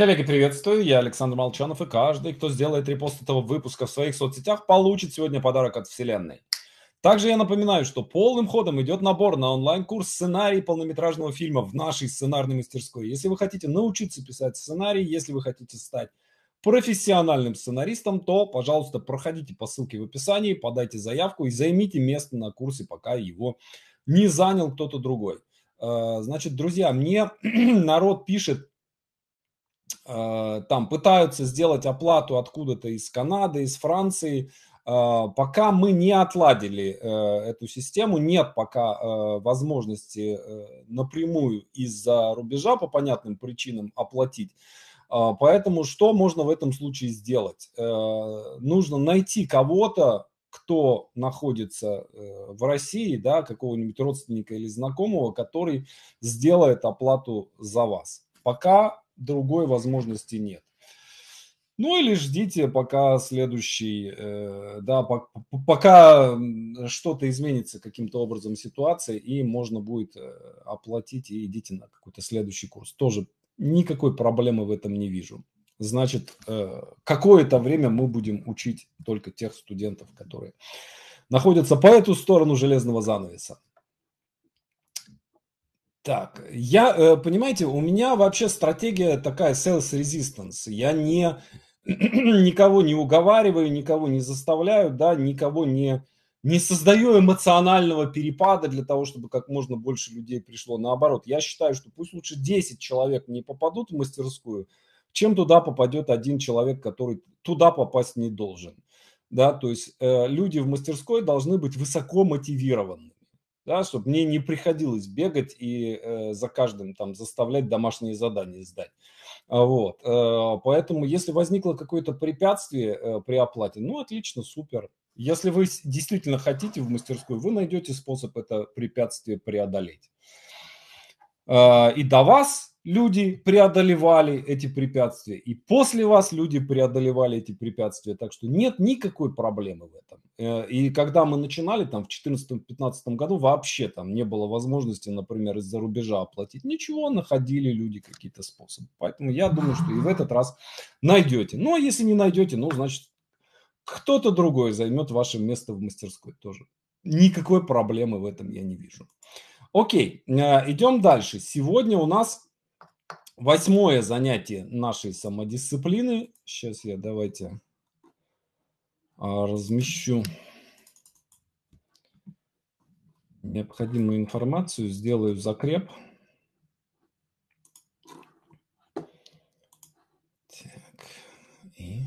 Коллеги, приветствую, я Александр Молчанов, и каждый, кто сделает репост этого выпуска в своих соцсетях, получит сегодня подарок от Вселенной. Также я напоминаю, что полным ходом идет набор на онлайн-курс сценарий полнометражного фильма в нашей сценарной мастерской. Если вы хотите научиться писать сценарий, если вы хотите стать профессиональным сценаристом, то, пожалуйста, проходите по ссылке в описании, подайте заявку и займите место на курсе, пока его не занял кто-то другой. Э, значит, друзья, мне народ пишет, Э, там пытаются сделать оплату откуда-то из Канады, из Франции. Э, пока мы не отладили э, эту систему, нет пока возможности напрямую из-за рубежа по понятным причинам оплатить. Поэтому что можно в этом случае сделать? Нужно найти кого-то, кто находится в России, да, какого-нибудь родственника или знакомого, который сделает оплату за вас. Пока другой возможности нет. Ну или ждите, пока следующий, э, да, по, пока что-то изменится каким-то образом ситуация, и можно будет э, оплатить, и идите на какой-то следующий курс. Тоже никакой проблемы в этом не вижу. Значит, э, какое-то время мы будем учить только тех студентов, которые находятся по эту сторону железного занавеса. Так, я, э, понимаете, у меня вообще стратегия такая sales resistance. Я не, никого не уговариваю, никого не заставляю, да, никого не, не создаю эмоционального перепада для того, чтобы как можно больше людей пришло. Наоборот, я считаю, что пусть лучше 10 человек не попадут в мастерскую, чем туда попадет один человек, который туда попасть не должен. Да, то есть э, люди в мастерской должны быть высоко мотивированы да, чтобы мне не приходилось бегать и э, за каждым там заставлять домашние задания сдать. А, вот. Э, поэтому, если возникло какое-то препятствие э, при оплате, ну, отлично, супер. Если вы действительно хотите в мастерскую, вы найдете способ это препятствие преодолеть. Э, и до вас люди преодолевали эти препятствия, и после вас люди преодолевали эти препятствия. Так что нет никакой проблемы в этом. Э, и когда мы начинали там в 2014-2015 году, вообще там не было возможности, например, из-за рубежа оплатить. Ничего, находили люди какие-то способы. Поэтому я думаю, что и в этот раз найдете. Но ну, а если не найдете, ну, значит, кто-то другой займет ваше место в мастерской тоже. Никакой проблемы в этом я не вижу. Окей, э, идем дальше. Сегодня у нас восьмое занятие нашей самодисциплины. Сейчас я давайте а, размещу необходимую информацию, сделаю закреп. Так, и...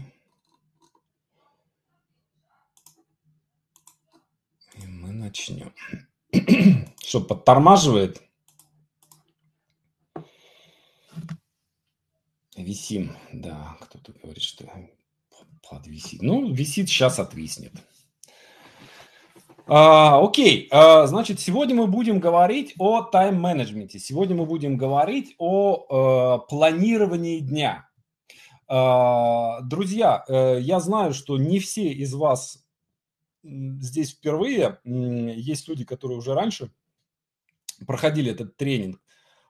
и мы начнем. Что, подтормаживает? Висим, да, кто-то говорит, что подвисит. Ну, висит, сейчас отвиснет. А, окей, а, значит, сегодня мы будем говорить о тайм-менеджменте. Сегодня мы будем говорить о э, планировании дня. А, друзья, э, я знаю, что не все из вас здесь впервые. Есть люди, которые уже раньше проходили этот тренинг.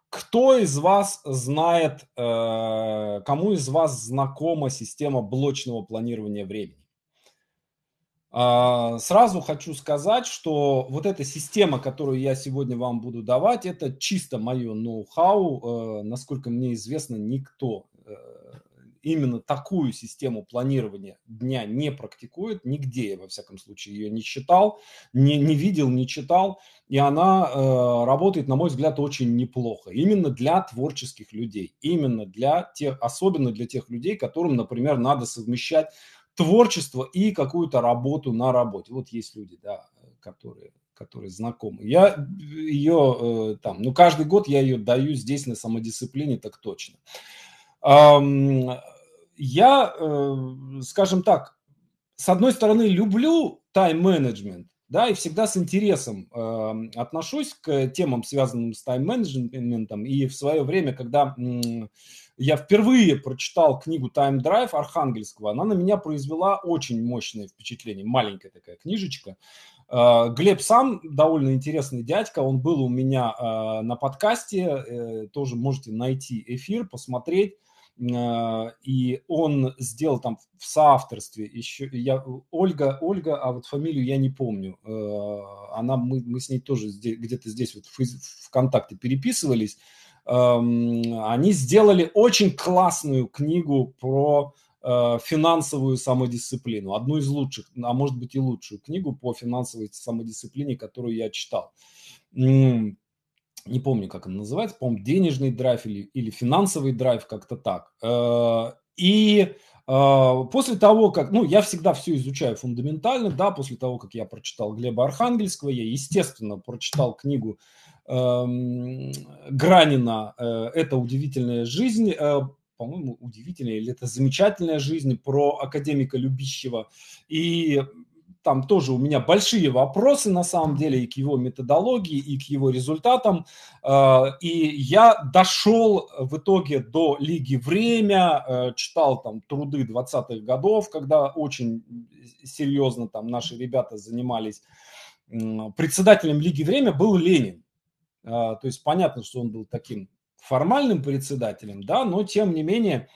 Кто из вас знает, э, кому из вас знакома система блочного планирования времени? А, сразу хочу сказать, что вот эта система, которую я сегодня вам буду давать, это чисто мое ноу-хау. Э, насколько мне известно, никто э, именно такую систему планирования дня не практикует нигде, я во всяком случае ее не считал, не, не видел, не читал, и она э, работает, на мой взгляд, очень неплохо. Именно для творческих людей, именно для тех, особенно для тех людей, которым, например, надо совмещать творчество и какую-то работу на работе. Вот есть люди, да, которые которые знакомы. Я ее э, там, ну каждый год я ее даю здесь на самодисциплине, так точно. Um, я, э, скажем так, с одной стороны, люблю тайм-менеджмент, да, и всегда с интересом э, отношусь к темам, связанным с тайм-менеджментом. И в свое время, когда э, я впервые прочитал книгу «Time Drive» Архангельского, она на меня произвела очень мощное впечатление. Маленькая такая книжечка. Э, Глеб сам довольно интересный дядька. Он был у меня э, на подкасте. Э, тоже можете найти эфир, посмотреть. А, и он сделал там в соавторстве еще, я, Ольга, Ольга, а вот фамилию я не помню, а, она, мы, мы с ней тоже где-то здесь вот в ВКонтакте переписывались, они сделали очень классную книгу про а, финансовую самодисциплину, одну из лучших, а может быть и лучшую книгу по финансовой самодисциплине, которую я читал не помню, как он называется, по-моему, денежный драйв или, или финансовый драйв, как-то так. Э, и э, после того, как, ну, я всегда все изучаю фундаментально, да, после того, как я прочитал Глеба Архангельского, я, естественно, прочитал книгу эм, Гранина э, «Это удивительная жизнь», по-моему, удивительная или это замечательная жизнь про академика Любищева. И там тоже у меня большие вопросы на самом деле и к его методологии, и к его результатам. Э, и я дошел в итоге до Лиги «Время», э, читал там труды 20-х годов, когда очень серьезно там наши ребята занимались. Председателем Лиги «Время» был Ленин. Э, то есть понятно, что он был таким формальным председателем, да, но тем не менее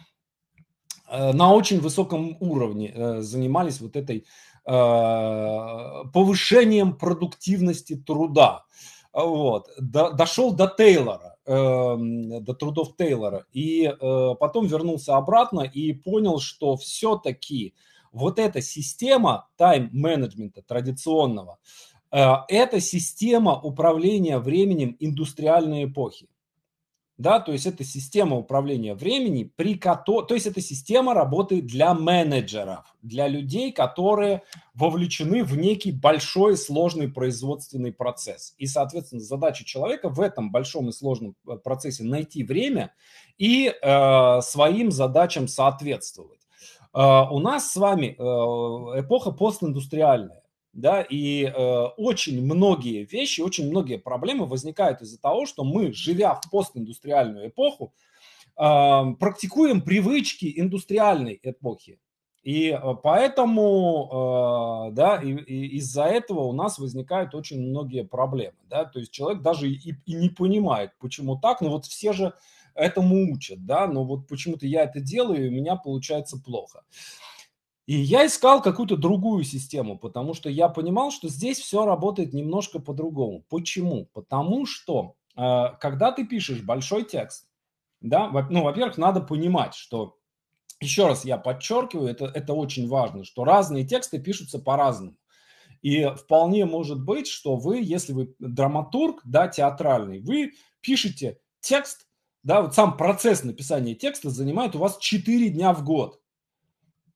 на очень высоком уровне занимались вот этой Э, повышением продуктивности труда. Вот. До, дошел до Тейлора, эм, до трудов Тейлора. И э, потом вернулся обратно и понял, что все-таки вот эта система тайм-менеджмента традиционного, э, это система управления временем индустриальной эпохи да, то есть это система управления времени, при которой, то есть это система работы для менеджеров, для людей, которые вовлечены в некий большой сложный производственный процесс. И, соответственно, задача человека в этом большом и сложном э, процессе найти время и э, своим задачам соответствовать. Э, у нас с вами э, эпоха постиндустриальная да, и э, очень многие вещи, очень многие проблемы возникают из-за того, что мы, живя в постиндустриальную эпоху, э, практикуем привычки индустриальной эпохи. И э, поэтому, э, да, и, и из-за этого у нас возникают очень многие проблемы, да, то есть человек даже и, и не понимает, почему так, но вот все же этому учат, да, но вот почему-то я это делаю, и у меня получается плохо. Э, и я искал какую-то другую систему, потому что я понимал, что здесь все работает немножко по-другому. Почему? Потому что э, когда ты пишешь большой текст, да, ну, во-первых, надо понимать, что еще раз я подчеркиваю, это, это очень важно, что разные тексты пишутся по-разному. И вполне может быть, что вы, если вы драматург, да, театральный, вы пишете текст, да, вот сам процесс написания текста занимает у вас 4 дня в год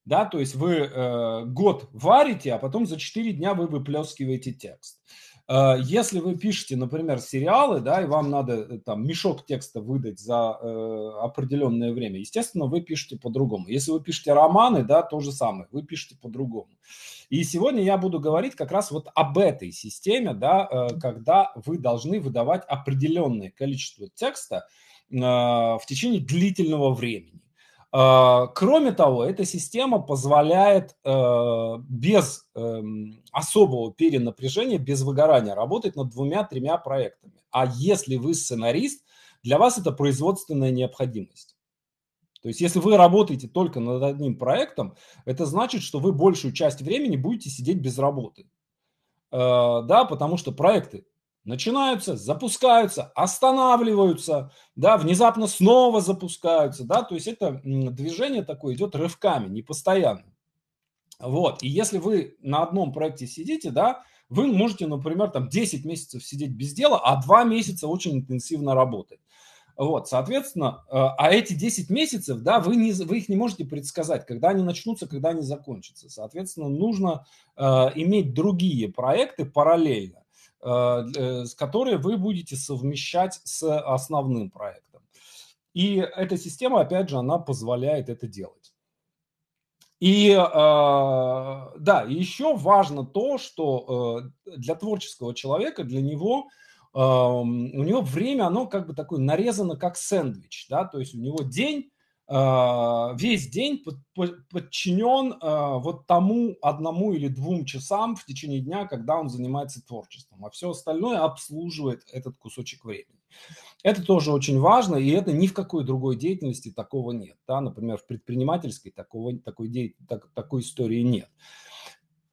да, то есть вы э, год варите, а потом за 4 дня вы выплескиваете текст. Э, если вы пишете, например, сериалы, да, и вам надо э, там мешок текста выдать за э, определенное время, естественно, вы пишете по-другому. Если вы пишете романы, да, то же самое, вы пишете по-другому. И сегодня я буду говорить как раз вот об этой системе, да, э, когда вы должны выдавать определенное количество текста э, в течение длительного времени. А, кроме того, эта система позволяет э, без эм, особого перенапряжения, без выгорания работать над двумя-тремя проектами. А если вы сценарист, для вас это производственная необходимость. То есть, если вы работаете только над одним проектом, это значит, что вы большую часть времени будете сидеть без работы. Э, да, потому что проекты начинаются, запускаются, останавливаются, да, внезапно снова запускаются, да, то есть это движение такое идет рывками, непостоянно. Вот, и если вы на одном проекте сидите, да, вы можете, например, там 10 месяцев сидеть без дела, а 2 месяца очень интенсивно работать. Вот, соответственно, э, а эти 10 месяцев, да, вы, не, вы их не можете предсказать, когда они начнутся, когда они закончатся. Соответственно, нужно э, иметь другие проекты параллельно Э, э, которые вы будете совмещать с основным проектом. И эта система, опять же, она позволяет это делать. И э, да, еще важно то, что для творческого человека, для него эм, у него время, оно как бы такое нарезано, как сэндвич, да, то есть у него день, а, весь день подчинен а, вот тому одному или двум часам в течение дня, когда он занимается творчеством, а все остальное обслуживает этот кусочек времени. Это тоже очень важно, и это ни в какой другой деятельности такого нет. Да? Например, в предпринимательской такого, такой, де... так, такой истории нет.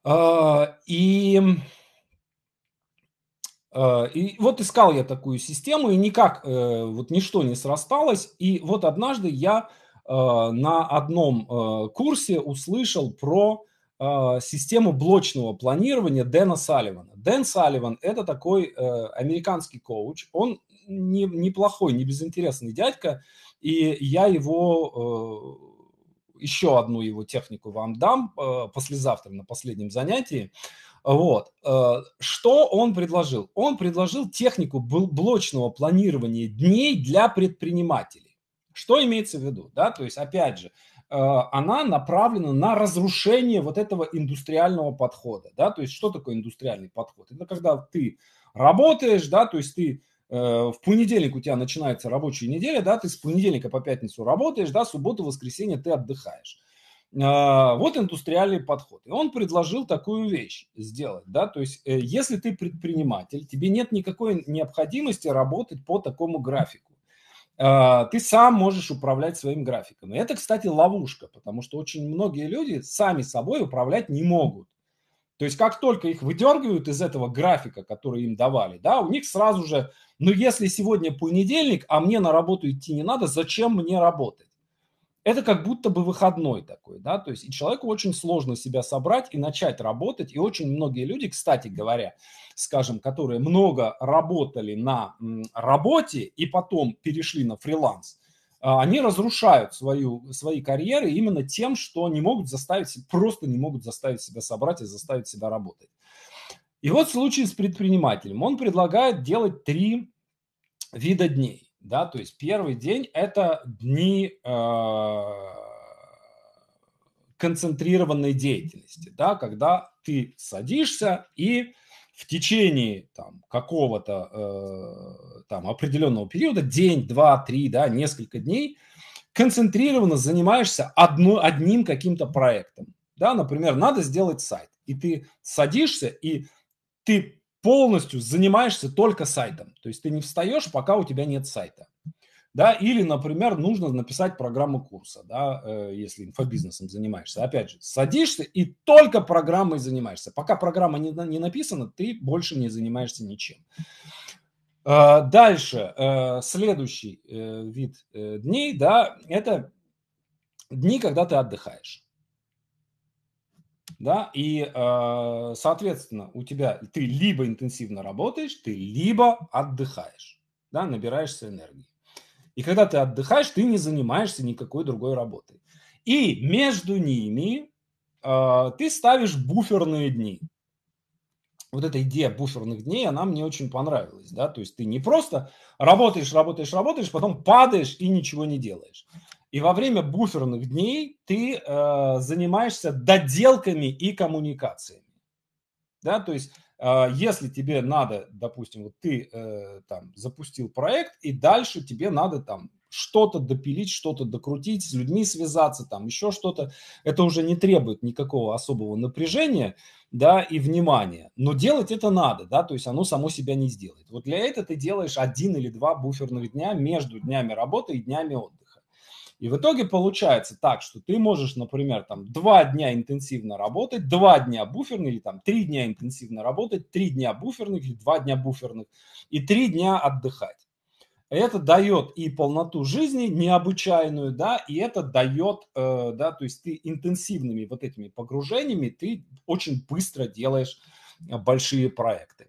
А, и Э, и вот искал я такую систему, и никак э, вот ничто не срасталось. И вот однажды я э, на одном курсе услышал про систему блочного планирования Дэна Салливана. Дэн Салливан – это такой американский коуч. Он не, неплохой, не безинтересный дядька, и я его еще одну его технику вам дам послезавтра на последнем занятии. Вот. Э, что он предложил? Он предложил технику блочного планирования дней для предпринимателей. Что имеется в виду? Да? То есть, опять же, э, она направлена на разрушение вот этого индустриального подхода. Да? То есть, что такое индустриальный подход? Это когда ты работаешь, да, то есть ты э, в понедельник у тебя начинается рабочая неделя, да, ты с понедельника по пятницу работаешь, да, субботу, воскресенье ты отдыхаешь. А, вот индустриальный подход. И он предложил такую вещь сделать, да, то есть э, если ты предприниматель, тебе нет никакой необходимости работать по такому графику. А, ты сам можешь управлять своим графиком. И это, кстати, ловушка, потому что очень многие люди сами собой управлять не могут. То есть как только их выдергивают из этого графика, который им давали, да, у них сразу же, ну если сегодня понедельник, а мне на работу идти не надо, зачем мне работать? это как будто бы выходной такой, да, то есть и человеку очень сложно себя собрать и начать работать, и очень многие люди, кстати говоря, скажем, которые много работали на работе и потом перешли на фриланс, а, они разрушают свою, свои карьеры именно тем, что не могут заставить, просто не могут заставить себя собрать и заставить себя работать. И вот случай с предпринимателем. Он предлагает делать три вида дней да, то есть первый день – это дни э, концентрированной деятельности, да, когда ты садишься и в течение там какого-то э, там определенного периода, день, два, три, да, несколько дней, концентрированно занимаешься одно, одним каким-то проектом, да, например, надо сделать сайт, и ты садишься и ты полностью занимаешься только сайтом. То есть ты не встаешь, пока у тебя нет сайта. Да, или, например, нужно написать программу курса, да, э, если инфобизнесом занимаешься. Опять же, садишься и только программой занимаешься. Пока программа не, не написана, ты больше не занимаешься ничем. Э, дальше, э, следующий э, вид э, дней, да, это дни, когда ты отдыхаешь да, и, э, соответственно, у тебя ты либо интенсивно работаешь, ты либо отдыхаешь, да, набираешься энергии. И когда ты отдыхаешь, ты не занимаешься никакой другой работой. И между ними э, ты ставишь буферные дни. Вот эта идея буферных дней, она мне очень понравилась, да, то есть ты не просто работаешь, работаешь, работаешь, потом падаешь и ничего не делаешь. И во время буферных дней ты э, занимаешься доделками и коммуникациями. Да, то есть э, если тебе надо, допустим, вот ты э, там запустил проект, и дальше тебе надо там что-то допилить, что-то докрутить, с людьми связаться, там еще что-то, это уже не требует никакого особого напряжения, да, и внимания. Но делать это надо, да, то есть оно само себя не сделает. Вот для этого ты делаешь один или два буферных дня между днями работы и днями отдыха. И в итоге получается так, что ты можешь, например, там два дня интенсивно работать, два дня буферных, или там три дня интенсивно работать, три дня буферных, или два дня буферных, и три дня отдыхать. Это дает и полноту жизни необычайную, да, и это дает, э, да, то есть ты интенсивными вот этими погружениями ты очень быстро делаешь большие проекты.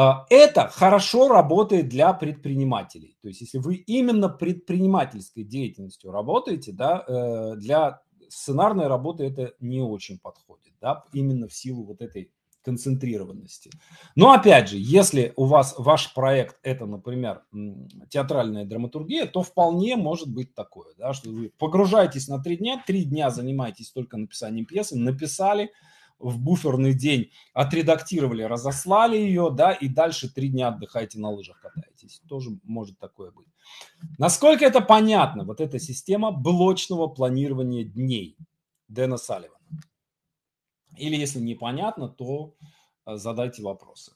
А, это хорошо работает для предпринимателей. То есть, если вы именно предпринимательской деятельностью работаете, да, э, для сценарной работы это не очень подходит, да, именно в силу вот этой концентрированности. Но опять же, если у вас ваш проект это, например, театральная драматургия, то вполне может быть такое, да, что вы погружаетесь на три дня, три дня занимаетесь только написанием пьесы, написали, в буферный день отредактировали, разослали ее, да, и дальше три дня отдыхайте на лыжах катаетесь. Тоже может такое быть. Насколько это понятно, вот эта система блочного планирования дней Дэна Салливана? Или если непонятно, то э, задайте вопросы.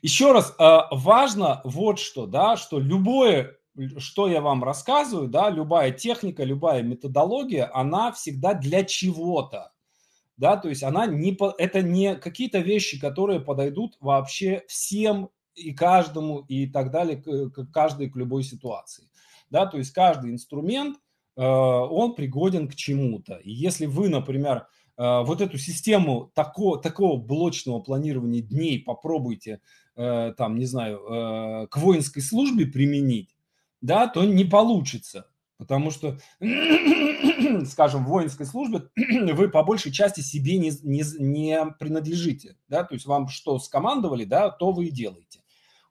Еще раз, э, важно вот что, да, что любое, что я вам рассказываю, да, любая техника, любая методология, она всегда для чего-то да, то есть она не, это не какие-то вещи, которые подойдут вообще всем и каждому и так далее, к, каждой, к любой ситуации, да, то есть каждый инструмент, э, он пригоден к чему-то. И если вы, например, э, вот эту систему такого, такого блочного планирования дней попробуйте, э, там, не знаю, к воинской службе применить, да, то не получится. Потому что, скажем, в воинской службе вы по большей части себе не, не, не принадлежите. Да? То есть вам что скомандовали, да, то вы и делаете.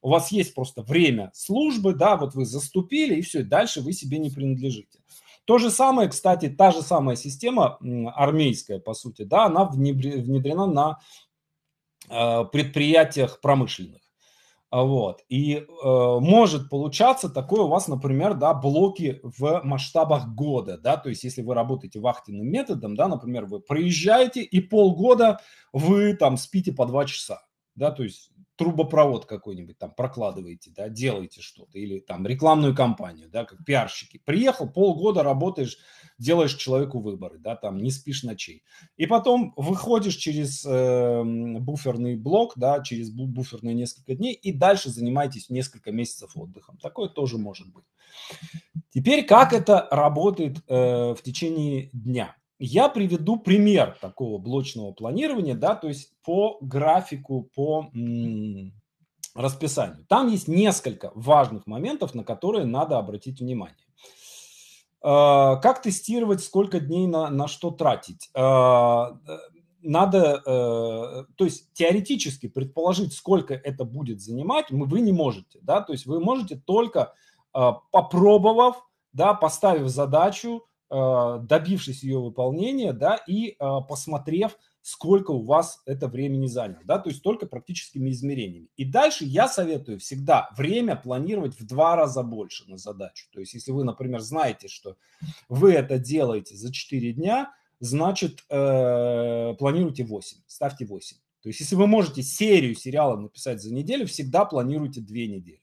У вас есть просто время службы, да, вот вы заступили, и все, дальше вы себе не принадлежите. То же самое, кстати, та же самая система армейская, по сути, да, она внедрена на э, предприятиях промышленных. А, вот. И э, может получаться такое у вас, например, да, блоки в масштабах года, да, то есть если вы работаете вахтенным методом, да, например, вы проезжаете и полгода вы там спите по два часа, да, то есть трубопровод какой-нибудь там прокладываете, да, делаете что-то, или там рекламную кампанию, да, как пиарщики. Приехал, полгода работаешь, делаешь человеку выборы, да, там не спишь ночей. И потом выходишь через э, буферный блок, да, через буферные несколько дней, и дальше занимаетесь несколько месяцев отдыхом. Такое тоже может быть. Теперь как это работает э, в течение дня? Я приведу пример такого блочного планирования, да, то есть по графику, по расписанию. Там есть несколько важных моментов, на которые надо обратить внимание. А, как тестировать, сколько дней на, на что тратить? А, э, надо, э, то есть теоретически предположить, сколько это будет занимать, вы не можете, да, то есть вы можете только а, попробовав, да, поставив задачу, а, добившись ее выполнения, да, и а, посмотрев, сколько у вас это времени заняло, да, то есть только практическими измерениями. И дальше я советую всегда время планировать в два раза больше на задачу. То есть если вы, например, знаете, что вы это делаете за 4 дня, значит, э, планируйте 8, ставьте 8. То есть если вы можете серию сериалов написать за неделю, всегда планируйте 2 недели.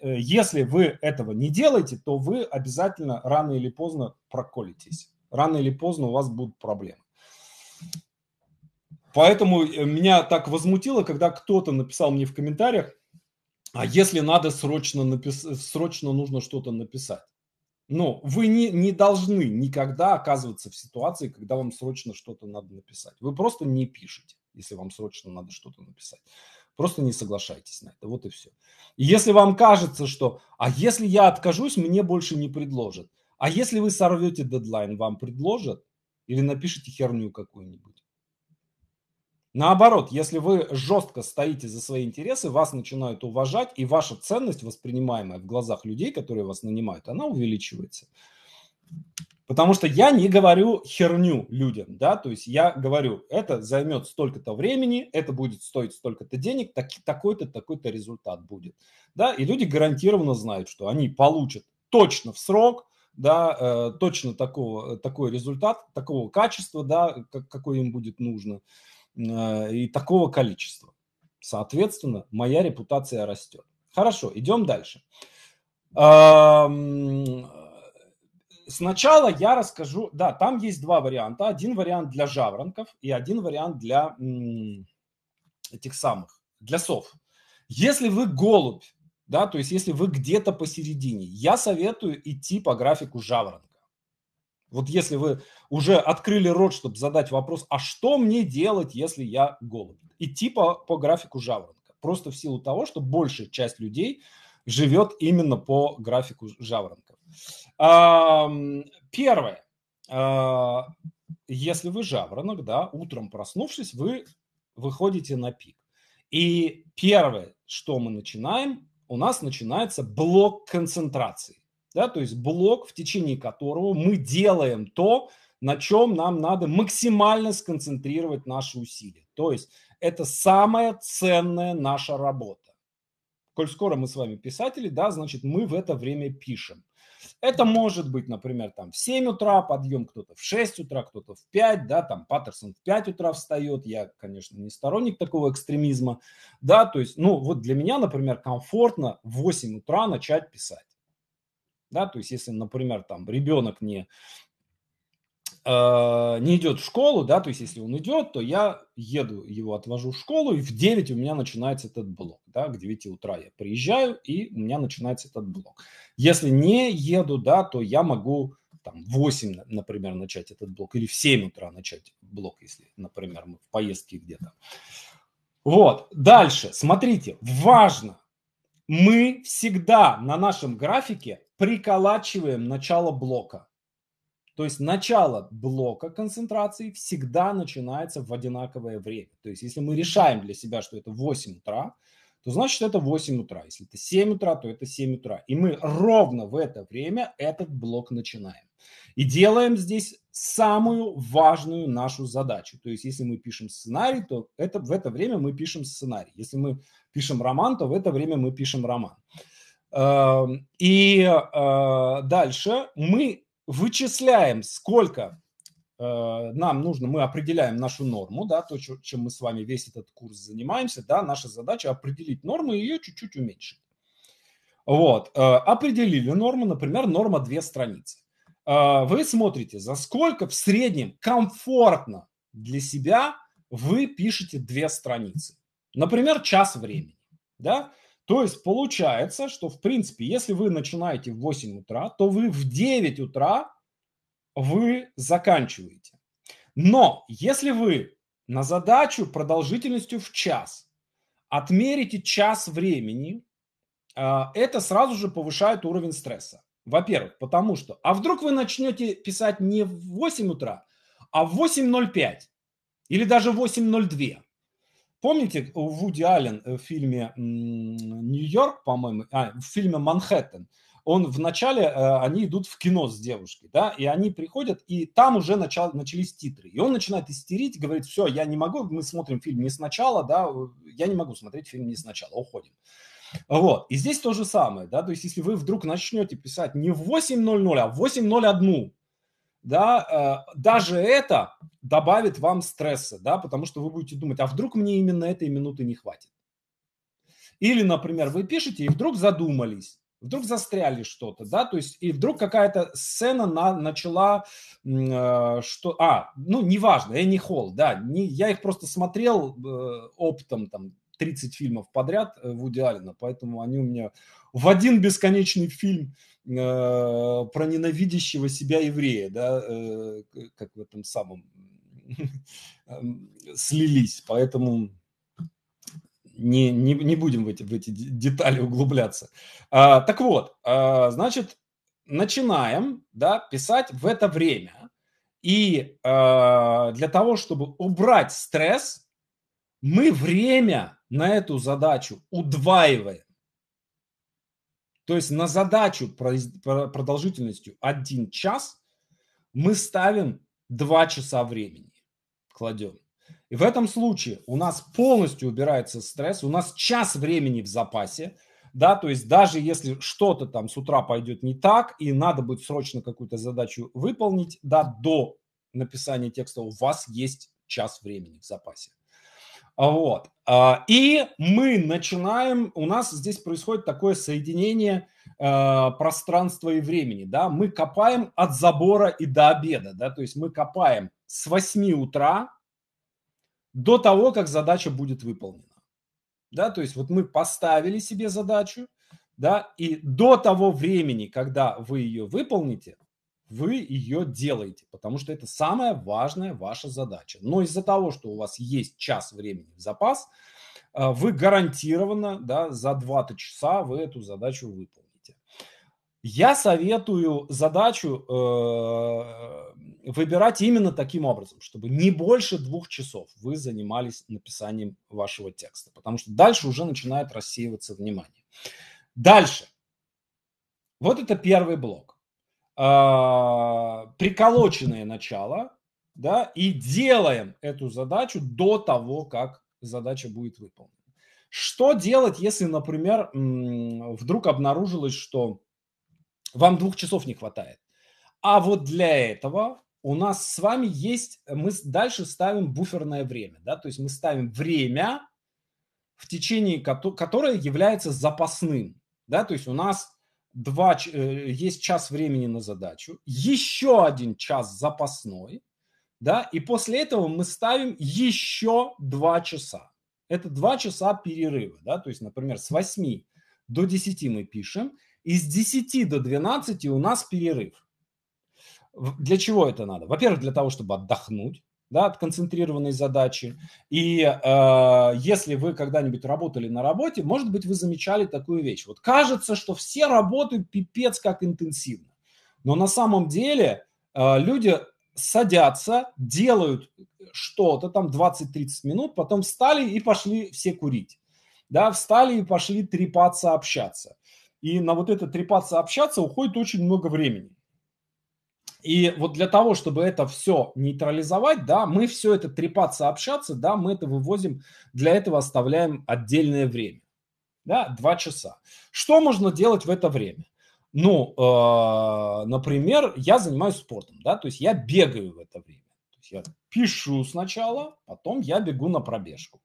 Э, если вы этого не делаете, то вы обязательно рано или поздно проколитесь. Рано или поздно у вас будут проблемы. Поэтому э, меня так возмутило, когда кто-то написал мне в комментариях, а если надо срочно, напис... срочно нужно что-то написать. но вы не, не должны никогда оказываться в ситуации, когда вам срочно что-то надо написать. Вы просто не пишете, если вам срочно надо что-то написать. Просто не соглашайтесь на это. Вот и все. И если вам кажется, что «а если я откажусь, мне больше не предложат», а если вы сорвете дедлайн, вам предложат или напишите херню какую-нибудь. Наоборот, если вы жестко стоите за свои интересы, вас начинают уважать, и ваша ценность, воспринимаемая в глазах людей, которые вас нанимают, она увеличивается. Потому что я не говорю херню людям, да, то есть я говорю, это займет столько-то времени, это будет стоить столько-то денег, так, такой-то, такой-то результат будет, да, и люди гарантированно знают, что они получат точно в срок, да, э, точно такого, такой результат, такого качества, да, как, какое им будет нужно, э, и такого количества. Соответственно, моя репутация растет. Хорошо, идем дальше. Эм сначала я расскажу, да, там есть два варианта. Один вариант для жаворонков и один вариант для этих самых, для сов. Если вы голубь, да, то есть если вы где-то посередине, я советую идти по графику жаворонка. Вот если вы уже открыли рот, чтобы задать вопрос, а что мне делать, если я голубь? Идти по, по графику жаворонка. Просто в силу того, что большая часть людей живет именно по графику жаворонка. Первое. А, если вы жаворонок, да, утром проснувшись, вы выходите на пик. И первое, что мы начинаем, у нас начинается блок концентрации. Да, то есть блок, в течение которого мы делаем то, на чем нам надо максимально сконцентрировать наши усилия. То есть это самая ценная наша работа. Коль скоро мы с вами писатели, да, значит, мы в это время пишем. Это может быть, например, там в 7 утра подъем, кто-то в 6 утра, кто-то в 5, да, там Паттерсон в 5 утра встает. Я, конечно, не сторонник такого экстремизма, да, то есть, ну, вот для меня, например, комфортно в 8 утра начать писать. Да, то есть, если, например, там ребенок не а, не идет в школу, да, то есть если он идет, то я еду, его отвожу в школу, и в 9 у меня начинается этот блок, да, к 9 утра я приезжаю, и у меня начинается этот блок. Если не еду, да, то я могу там в 8, например, начать этот блок, или в 7 утра начать блок, если, например, мы в поездке где-то. Вот, дальше, смотрите, важно, мы всегда на нашем графике приколачиваем начало блока. То есть начало блока концентрации всегда начинается в одинаковое время. То есть если мы решаем для себя, что это 8 утра, то значит это 8 утра. Если это 7 утра, то это 7 утра. И мы ровно в это время этот блок начинаем. И делаем здесь самую важную нашу задачу. То есть если мы пишем сценарий, то это, в это время мы пишем сценарий. Если мы пишем роман, то в это время мы пишем роман. Эм, и э, дальше мы вычисляем, сколько э, нам нужно, мы определяем нашу норму, да, то, чем мы с вами весь этот курс занимаемся, да, наша задача определить норму и ее чуть-чуть уменьшить. Вот, э, определили норму, например, норма две страницы. Э, вы смотрите, за сколько в среднем комфортно для себя вы пишете две страницы. Например, час времени, да, то есть получается, что в принципе, если вы начинаете в 8 утра, то вы в 9 утра вы заканчиваете. Но если вы на задачу продолжительностью в час отмерите час времени, а, это сразу же повышает уровень стресса. Во-первых, потому что, а вдруг вы начнете писать не в 8 утра, а в 8.05 или даже 8.02. Помните, у э, Вуди Аллен э, в фильме «Нью-Йорк», по-моему, а, в фильме «Манхэттен», он вначале, э, они идут в кино с девушкой, да, и они приходят, и там уже начал, начались титры. И он начинает истерить, говорит, все, я не могу, мы смотрим фильм не сначала, да, я не могу смотреть фильм не сначала, уходим. Вот, и здесь то же самое, да, то есть если вы вдруг начнете писать не в 8.00, а в 8.01, да, э, даже это добавит вам стресса, да, потому что вы будете думать, а вдруг мне именно этой минуты не хватит. Или, например, вы пишете и вдруг задумались, вдруг застряли что-то, да, то есть и вдруг какая-то сцена на, начала, э, что, а, ну, неважно, я не Холл, да, не, я их просто смотрел э, оптом, там, 30 фильмов подряд э, Вуди Алина, поэтому они у меня в один бесконечный фильм э, про ненавидящего себя еврея, да, э, как в этом самом эм, слились. Поэтому не, не, не будем в эти, в эти детали углубляться. А, так вот, а, значит, начинаем да, писать в это время. И а, для того, чтобы убрать стресс, мы время на эту задачу удваиваем. То есть на задачу продолжительностью 1 час мы ставим 2 часа времени, кладем. И в этом случае у нас полностью убирается стресс, у нас час времени в запасе, да, то есть даже если что-то там с утра пойдет не так и надо будет срочно какую-то задачу выполнить, да, до написания текста у вас есть час времени в запасе. А вот. А, и мы начинаем, у нас здесь происходит такое соединение а, пространства и времени, да, мы копаем от забора и до обеда, да, то есть мы копаем с 8 утра до того, как задача будет выполнена, да, то есть вот мы поставили себе задачу, да, и до того времени, когда вы ее выполните, вы ее делаете, потому что это самая важная ваша задача. Но из-за того, что у вас есть час времени в запас, а, вы гарантированно да, за 2-3 часа вы эту задачу выполните. Я советую задачу э, выбирать именно таким образом, чтобы не больше двух часов вы занимались написанием вашего текста, потому что дальше уже начинает рассеиваться внимание. Дальше. Вот это первый блок. А, приколоченное начало, да, и делаем эту задачу до того, как задача будет выполнена. Что делать, если, например, вдруг обнаружилось, что вам двух часов не хватает? А вот для этого у нас с вами есть, мы дальше ставим буферное время, да, то есть мы ставим время, в течение которое является запасным, да, то есть у нас два, э, есть час времени на задачу, еще один час запасной, да, и после этого мы ставим еще два часа. Это два часа перерыва, да, то есть, например, с 8 до 10 мы пишем, и с 10 до 12 у нас перерыв. Для чего это надо? Во-первых, для того, чтобы отдохнуть, да, от концентрированной задачи. И э, если вы когда-нибудь работали на работе, может быть, вы замечали такую вещь. Вот кажется, что все работают пипец как интенсивно. Но на самом деле э, люди садятся, делают что-то там 20-30 минут, потом встали и пошли все курить. Да, встали и пошли трепаться, общаться. И на вот это трепаться, общаться уходит очень много времени. И вот для того, чтобы это все нейтрализовать, да, мы все это трепаться, общаться, да, мы это вывозим, для этого оставляем отдельное время, да, два часа. Что можно делать в это время? Ну, э, например, я занимаюсь спортом, да, то есть я бегаю в это время. То есть я пишу сначала, потом я бегу на пробежку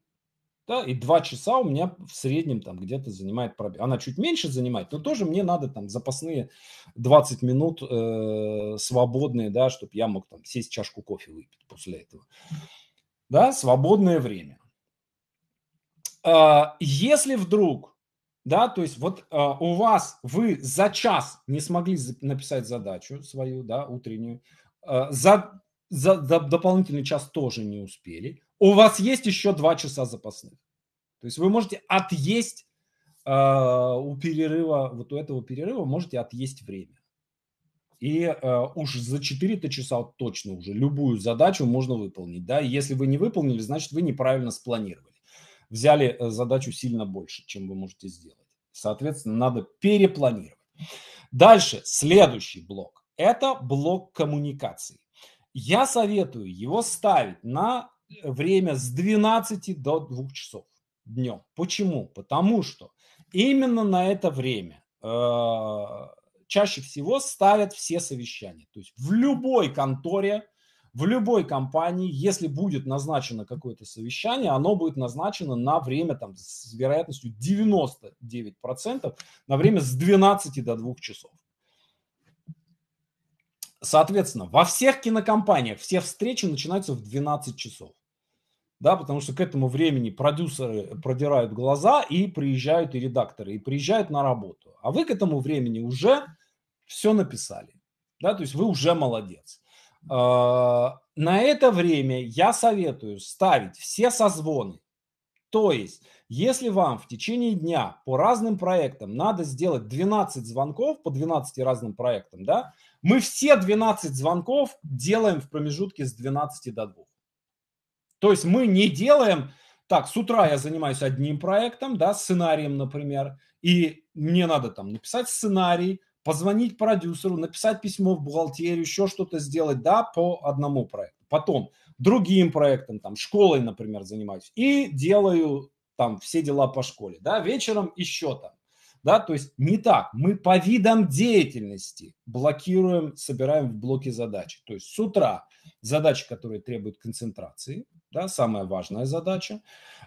да, и два часа у меня в среднем там где-то занимает пробег. Она чуть меньше занимает, но тоже мне надо там запасные 20 минут э, свободные, да, чтобы я мог там сесть чашку кофе выпить после этого. Да, свободное время. А, если вдруг, да, то есть вот а, у вас, вы за час не смогли написать задачу свою, да, утреннюю, а, за, за, за дополнительный час тоже не успели – у вас есть еще два часа запасных. То есть вы можете отъесть э, у перерыва, вот у этого перерыва можете отъесть время. И э, уж за 4 часа точно уже любую задачу можно выполнить. Да? Если вы не выполнили, значит вы неправильно спланировали. Взяли э, задачу сильно больше, чем вы можете сделать. Соответственно, надо перепланировать. Дальше, следующий блок. Это блок коммуникации. Я советую его ставить на время с 12 до 2 часов днем. Почему? Потому что именно на это время э, чаще всего ставят все совещания. То есть в любой конторе, в любой компании, если будет назначено какое-то совещание, оно будет назначено на время там, с вероятностью 99%, на время с 12 до 2 часов. Соответственно, во всех кинокомпаниях все встречи начинаются в 12 часов да, потому что к этому времени продюсеры продирают глаза и приезжают и редакторы, и приезжают на работу. А вы к этому времени уже все написали, да, то есть вы уже молодец. А, на это время я советую ставить все созвоны. То есть, если вам в течение дня по разным проектам надо сделать 12 звонков по 12 разным проектам, да, мы все 12 звонков делаем в промежутке с 12 до 2. То есть мы не делаем так, с утра я занимаюсь одним проектом, да, сценарием, например, и мне надо там написать сценарий, позвонить продюсеру, написать письмо в бухгалтерию, еще что-то сделать, да, по одному проекту. Потом другим проектом, там, школой, например, занимаюсь и делаю там все дела по школе, да, вечером еще там, да, то есть не так. Мы по видам деятельности блокируем, собираем в блоки задачи. То есть с утра задачи, которые требуют концентрации, да, самая важная задача.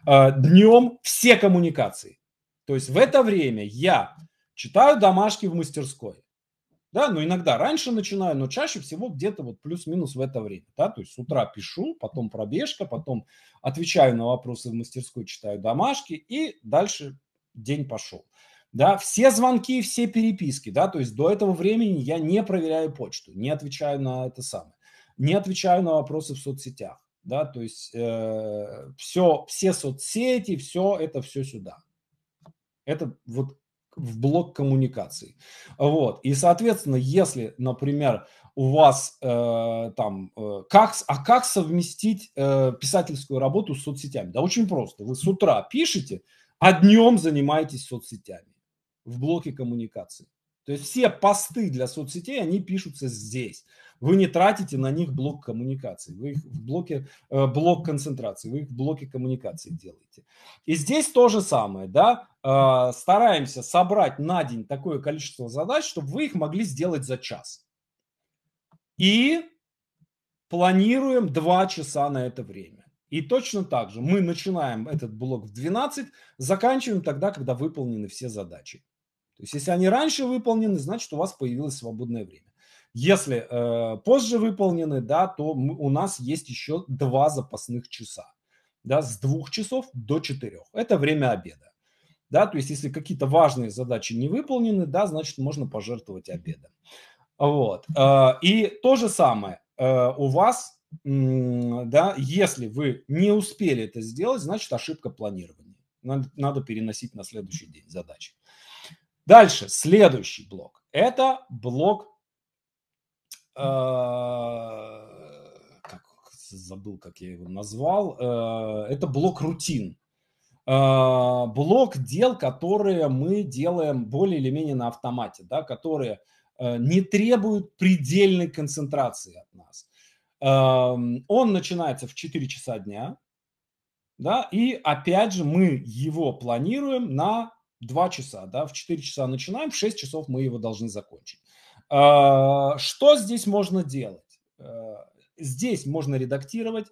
А, Днем все коммуникации. То есть в это время я читаю домашки в мастерской. Да, но иногда раньше начинаю, но чаще всего где-то вот плюс-минус в это время. Да, то есть с утра пишу, потом пробежка, потом отвечаю на вопросы в мастерской, читаю домашки и дальше день пошел. Да, все звонки, все переписки, да, то есть до этого времени я не проверяю почту, не отвечаю на это самое, не отвечаю на вопросы в соцсетях, да, то есть э, все, все соцсети, все это все сюда. Это вот в блок коммуникаций. Вот. И, соответственно, если, например, у вас э, там, э, как, а как совместить э, писательскую работу с соцсетями? Да очень просто. Вы с утра пишете, а днем занимаетесь соцсетями в блоке коммуникации. То есть все посты для соцсетей, они пишутся здесь вы не тратите на них блок коммуникации, вы их в блоке, э, блок концентрации, вы их в блоке коммуникации делаете. И здесь то же самое, да, э, стараемся собрать на день такое количество задач, чтобы вы их могли сделать за час. И планируем 2 часа на это время. И точно так же мы начинаем этот блок в 12, заканчиваем тогда, когда выполнены все задачи. То есть если они раньше выполнены, значит у вас появилось свободное время. Если э, позже выполнены, да, то мы, у нас есть еще два запасных часа, да, с двух часов до четырех. Это время обеда. Да, то есть, если какие-то важные задачи не выполнены, да, значит, можно пожертвовать обедом. Вот. Э, и то же самое э, у вас, да, если вы не успели это сделать, значит, ошибка планирования. Надо, надо переносить на следующий день задачи. Дальше, следующий блок. Это блок Э, как, забыл, как я его назвал, э, это блок рутин. Э, блок дел, которые мы делаем более или менее на автомате, да, которые не требуют предельной концентрации от нас. Эм, он начинается в 4 часа дня, да, и опять же мы его планируем на 2 часа, да, в 4 часа начинаем, в 6 часов мы его должны закончить. А, что здесь можно делать? А, здесь можно редактировать,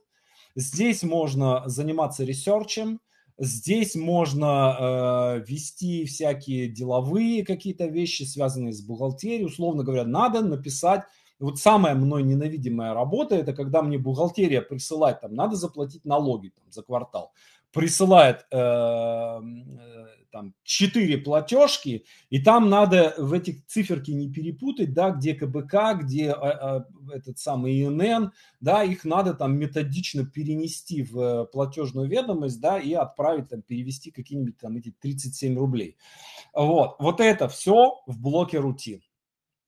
здесь можно заниматься ресерчем, здесь можно а, вести всякие деловые какие-то вещи, связанные с бухгалтерией. Условно говоря, надо написать вот самая мной ненавидимая работа, это когда мне бухгалтерия присылает, там, надо заплатить налоги там, за квартал, присылает э, э там 4 платежки, и там надо в эти циферки не перепутать, да, где КБК, где а, а, этот самый ИНН, да, их надо там методично перенести в э, платежную ведомость, да, и отправить, там, перевести какие-нибудь там эти 37 рублей. Вот, вот это все в блоке рутин.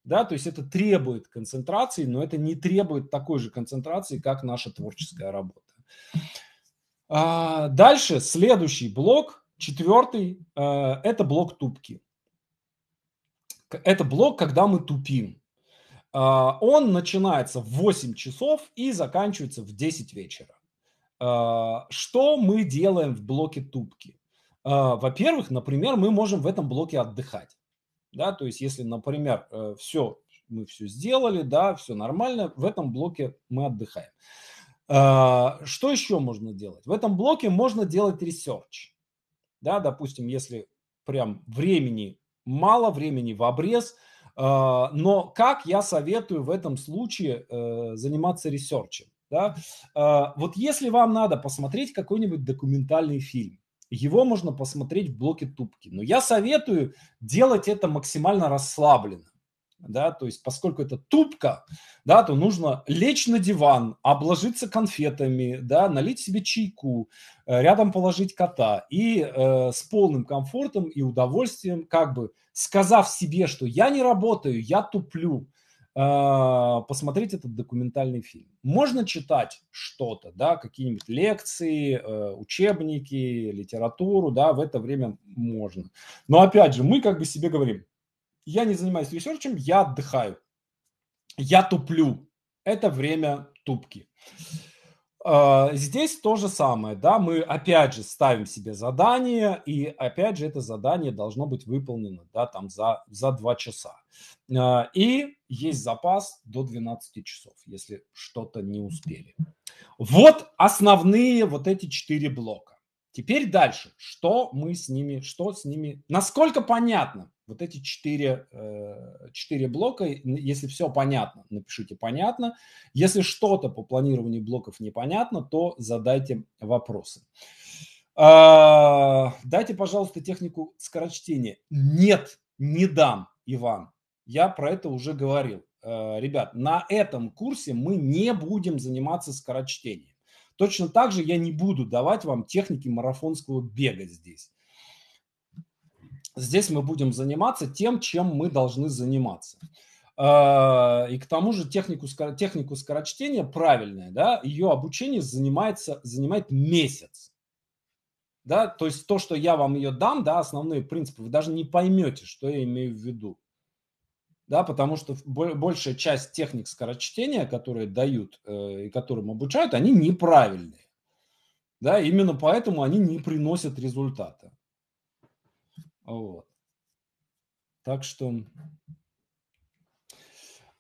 Да, то есть это требует концентрации, но это не требует такой же концентрации, как наша творческая работа. А, дальше следующий блок Четвертый э, – это блок тупки. Это блок, когда мы тупим. Э, он начинается в 8 часов и заканчивается в 10 вечера. Э, что мы делаем в блоке тупки? Во-первых, например, мы можем в этом блоке отдыхать. Да, то есть, если, например, все, мы все сделали, да, все нормально, в этом блоке мы отдыхаем. Что еще можно делать? В этом блоке можно делать ресерч да, допустим, если прям времени мало, времени в обрез, а, но как я советую в этом случае э, заниматься ресерчем? Да? А, вот если вам надо посмотреть какой-нибудь документальный фильм, его можно посмотреть в блоке тупки. Но я советую делать это максимально расслабленно да, то есть поскольку это тупка, да, то нужно лечь на диван, обложиться конфетами, да, налить себе чайку, э, рядом положить кота и э, с полным комфортом и удовольствием, как бы сказав себе, что я не работаю, я туплю, э, посмотреть этот документальный фильм. Можно читать что-то, да, какие-нибудь лекции, э, учебники, литературу, да, в это время можно. Но опять же, мы как бы себе говорим, я не занимаюсь ресерчем, я отдыхаю, я туплю. Это время тупки. А, здесь то же самое, да, мы опять же ставим себе задание, и опять же это задание должно быть выполнено, да, там за, за 2 часа. А, и есть запас до 12 часов, если что-то не успели. Вот основные вот эти четыре блока. Теперь дальше. Что мы с ними, что с ними, насколько понятно вот эти четыре, э, четыре блока, если все понятно, напишите понятно. Если что-то по планированию блоков непонятно, то задайте вопросы. А, дайте, пожалуйста, технику скорочтения. Нет, не дам, Иван. Я про это уже говорил. Э, ребят, на этом курсе мы не будем заниматься скорочтением. Точно так же я не буду давать вам техники марафонского бега здесь. Здесь мы будем заниматься тем, чем мы должны заниматься. А, и к тому же технику, технику скорочтения правильная, да, ее обучение занимается, занимает месяц. Да, то есть то, что я вам ее дам, да, основные принципы, вы даже не поймете, что я имею в виду да, потому что большая часть техник скорочтения, которые дают э, и которым обучают, они неправильные. Да, именно поэтому они не приносят результата. Вот. Так что...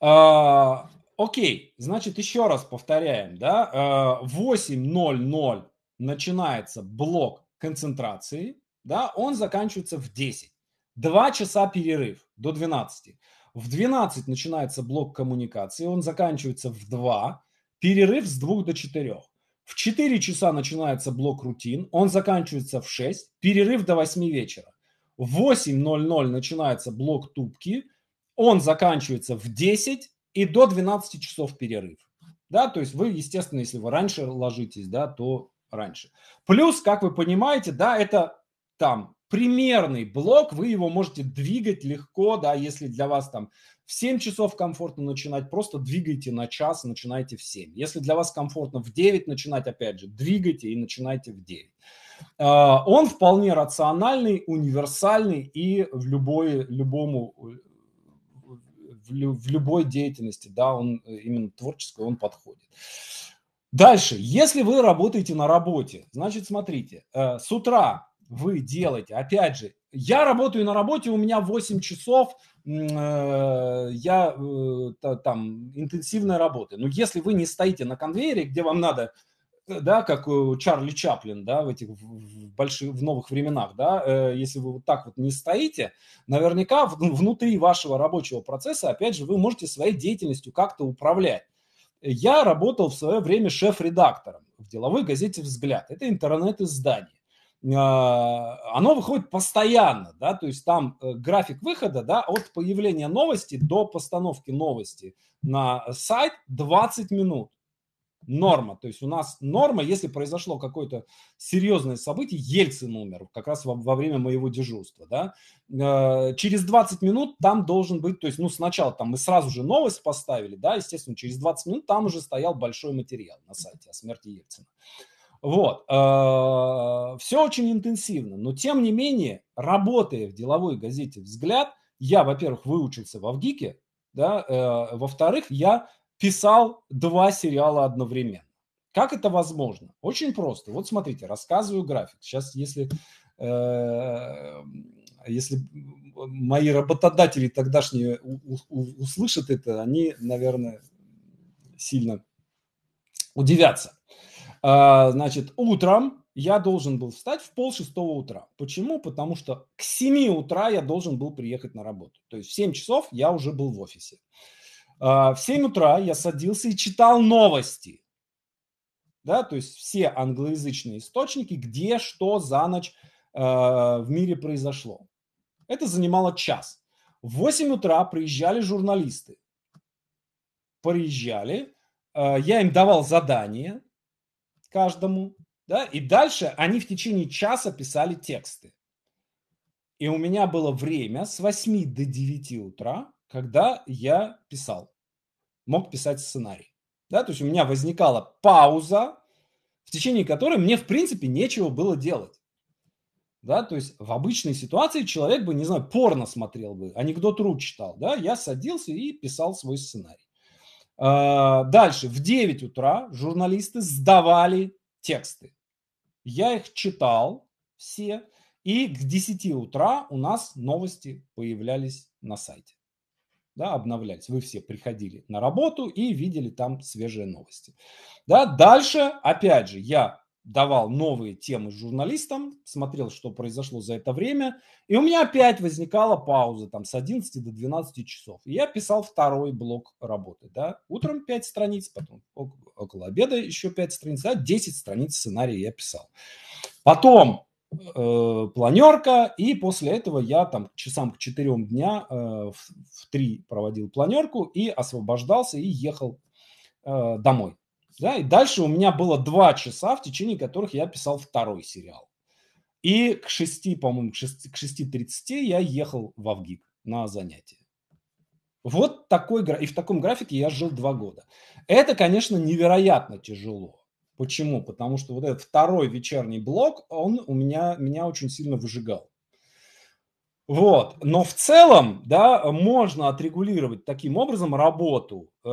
А, окей, значит, еще раз повторяем, да, 8.00 э, начинается блок концентрации, да, он заканчивается в 10. Два часа перерыв до 12. В 12 начинается блок коммуникации, он заканчивается в 2, перерыв с 2 до 4. В 4 часа начинается блок рутин, он заканчивается в 6, перерыв до 8 вечера. В 8.00 начинается блок тупки, он заканчивается в 10 и до 12 часов перерыв. Да, то есть вы, естественно, если вы раньше ложитесь, да, то раньше. Плюс, как вы понимаете, да, это там примерный блок, вы его можете двигать легко, да, если для вас там в 7 часов комфортно начинать, просто двигайте на час, начинайте в 7. Если для вас комфортно в 9 начинать, опять же, двигайте и начинайте в 9. А, он вполне рациональный, универсальный и в любой, любому в любой деятельности, да, он э, именно творческой, он подходит. Дальше, если вы работаете на работе, значит, смотрите, э, с утра вы делаете. Опять же, я работаю на работе, у меня 8 часов, э, я э, там интенсивной работы. Но если вы не стоите на конвейере, где вам надо э, да, как Чарли Чаплин, да, в этих в больших, в новых временах, да, если вы вот так вот не стоите, наверняка внутри вашего рабочего процесса, опять же, вы можете своей деятельностью как-то управлять. Я работал в свое время шеф-редактором в деловой газете «Взгляд». Это интернет-издание. А, оно выходит постоянно, да, то есть там э, график выхода, да, от появления новости до постановки новости на сайт 20 минут. Норма, то есть у нас норма, если произошло какое-то серьезное событие, Ельцин умер как раз во, во время моего дежурства, да, э, через 20 минут там должен быть, то есть, ну, сначала там мы сразу же новость поставили, да, естественно, через 20 минут там уже стоял большой материал на сайте о смерти Ельцина. Вот. А, Все очень интенсивно, но тем не менее, работая в деловой газете «Взгляд», я, во-первых, выучился во Авгике, да, э, во-вторых, я писал два сериала одновременно. Как это возможно? Очень просто. Вот смотрите, рассказываю график. Сейчас, если, э, если мои работодатели тогдашние услышат это, они, наверное, сильно удивятся. А, значит, утром я должен был встать в пол шестого утра. Почему? Потому что к 7 утра я должен был приехать на работу. То есть в 7 часов я уже был в офисе. А, в 7 утра я садился и читал новости. Да, то есть все англоязычные источники, где что за ночь а, в мире произошло. Это занимало час. В 8 утра приезжали журналисты. Приезжали, я им давал задание, каждому, да, и дальше они в течение часа писали тексты. И у меня было время с 8 до 9 утра, когда я писал, мог писать сценарий. Да, то есть у меня возникала пауза, в течение которой мне, в принципе, нечего было делать. Да, то есть в обычной ситуации человек бы, не знаю, порно смотрел бы, анекдот рук читал. Да, я садился и писал свой сценарий. А, дальше, в 9 утра журналисты сдавали тексты. Я их читал все, и к 10 утра у нас новости появлялись на сайте. Да, обновлялись. Вы все приходили на работу и видели там свежие новости. Да, дальше, опять же, я давал новые темы журналистам, смотрел, что произошло за это время, и у меня опять возникала пауза там с 11 до 12 часов. И я писал второй блок работы, да, утром 5 страниц, потом около обеда еще 5 страниц, да, 10 страниц сценария я писал. Потом э, планерка, и после этого я там часам к 4 дня э, в, в 3 проводил планерку и освобождался и ехал э, домой. Да, и дальше у меня было два часа, в течение которых я писал второй сериал. И к 6, по-моему, к 6.30 к я ехал в Авгик на занятия. Вот такой график. И в таком графике я жил два года. Это, конечно, невероятно тяжело. Почему? Потому что вот этот второй вечерний блок, он у меня, меня очень сильно выжигал. Вот. Но в целом, да, можно отрегулировать таким образом работу, э,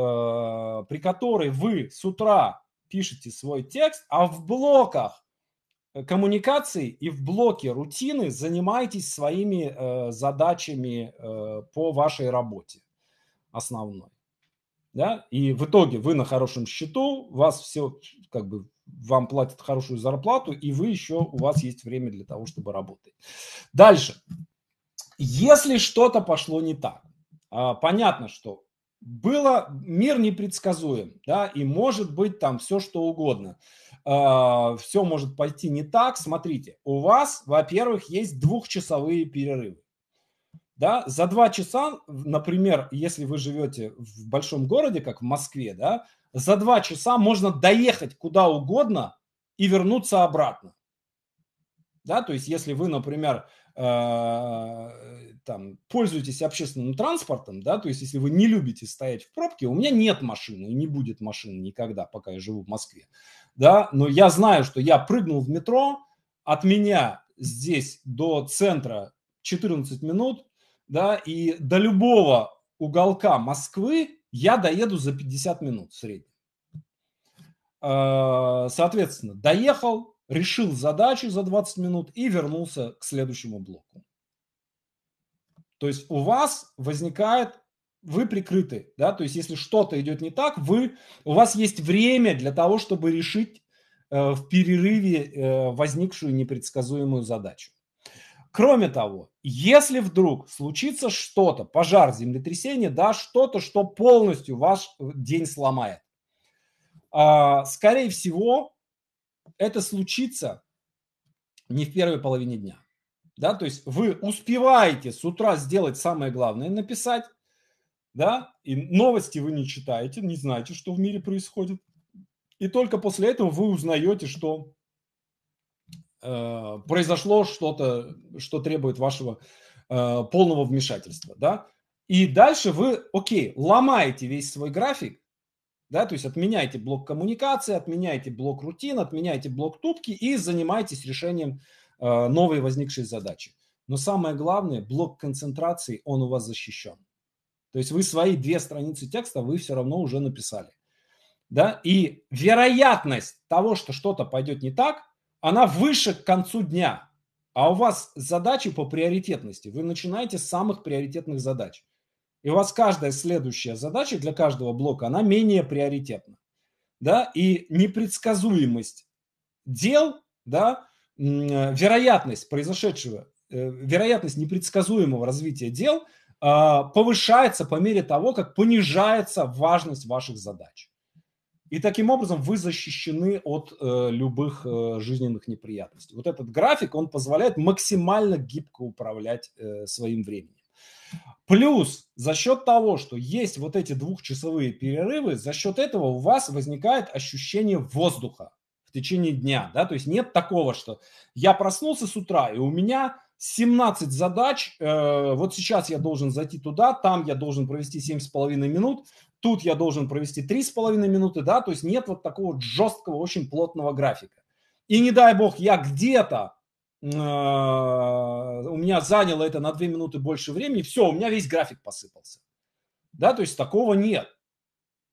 при которой вы с утра пишете свой текст, а в блоках коммуникации и в блоке рутины занимаетесь своими э, задачами э, по вашей работе основной. Да? И в итоге вы на хорошем счету, вас все как бы вам платят хорошую зарплату, и вы еще, у вас есть время для того, чтобы работать. Дальше. Если что-то пошло не так, а, понятно, что было, мир непредсказуем, да, и может быть там все что угодно. А, все может пойти не так. Смотрите, у вас, во-первых, есть двухчасовые перерывы. Да, за два часа, например, если вы живете в большом городе, как в Москве, да, за два часа можно доехать куда угодно и вернуться обратно. Да, то есть если вы, например, а, э, там, пользуетесь общественным транспортом, да, то есть если вы не любите стоять в пробке, у меня нет машины и не будет машины никогда, пока я живу в Москве, да, но я знаю, что я прыгнул в метро, от меня здесь до центра 14 минут, да, и до любого уголка Москвы я доеду за 50 минут в среднем. А, соответственно, доехал, решил задачу за 20 минут и вернулся к следующему блоку. То есть у вас возникает, вы прикрыты, да, то есть если что-то идет не так, вы, у вас есть время для того, чтобы решить э, в перерыве э, возникшую непредсказуемую задачу. Кроме того, если вдруг случится что-то, пожар, землетрясение, да, что-то, что полностью ваш э, день сломает, э, скорее всего, это случится не в первой половине дня. Да, то есть вы успеваете с утра сделать самое главное, написать, да, и новости вы не читаете, не знаете, что в мире происходит. И только после этого вы узнаете, что э, произошло что-то, что требует вашего э, полного вмешательства, да. И дальше вы, окей, ломаете весь свой график, да, то есть отменяйте блок коммуникации, отменяйте блок рутин, отменяйте блок тутки и занимайтесь решением э, новой возникшей задачи. Но самое главное, блок концентрации, он у вас защищен. То есть вы свои две страницы текста вы все равно уже написали. Да? И вероятность того, что что-то пойдет не так, она выше к концу дня. А у вас задачи по приоритетности. Вы начинаете с самых приоритетных задач. И у вас каждая следующая задача для каждого блока, она менее приоритетна. Да? И непредсказуемость дел, да, э, вероятность произошедшего, э, вероятность непредсказуемого развития дел а, повышается по мере того, как понижается важность ваших задач. И таким образом вы защищены от э, любых э, жизненных неприятностей. Вот этот график, он позволяет максимально гибко управлять э, своим временем. Плюс за счет того, что есть вот эти двухчасовые перерывы, за счет этого у вас возникает ощущение воздуха в течение дня, да, то есть нет такого, что я проснулся с утра, и у меня 17 задач, э, вот сейчас я должен зайти туда, там я должен провести 7,5 минут, тут я должен провести 3,5 минуты, да, то есть нет вот такого жесткого, очень плотного графика. И не дай бог, я где-то а, у меня заняло это на 2 минуты больше времени, все, у меня весь график посыпался. Да, то есть такого нет.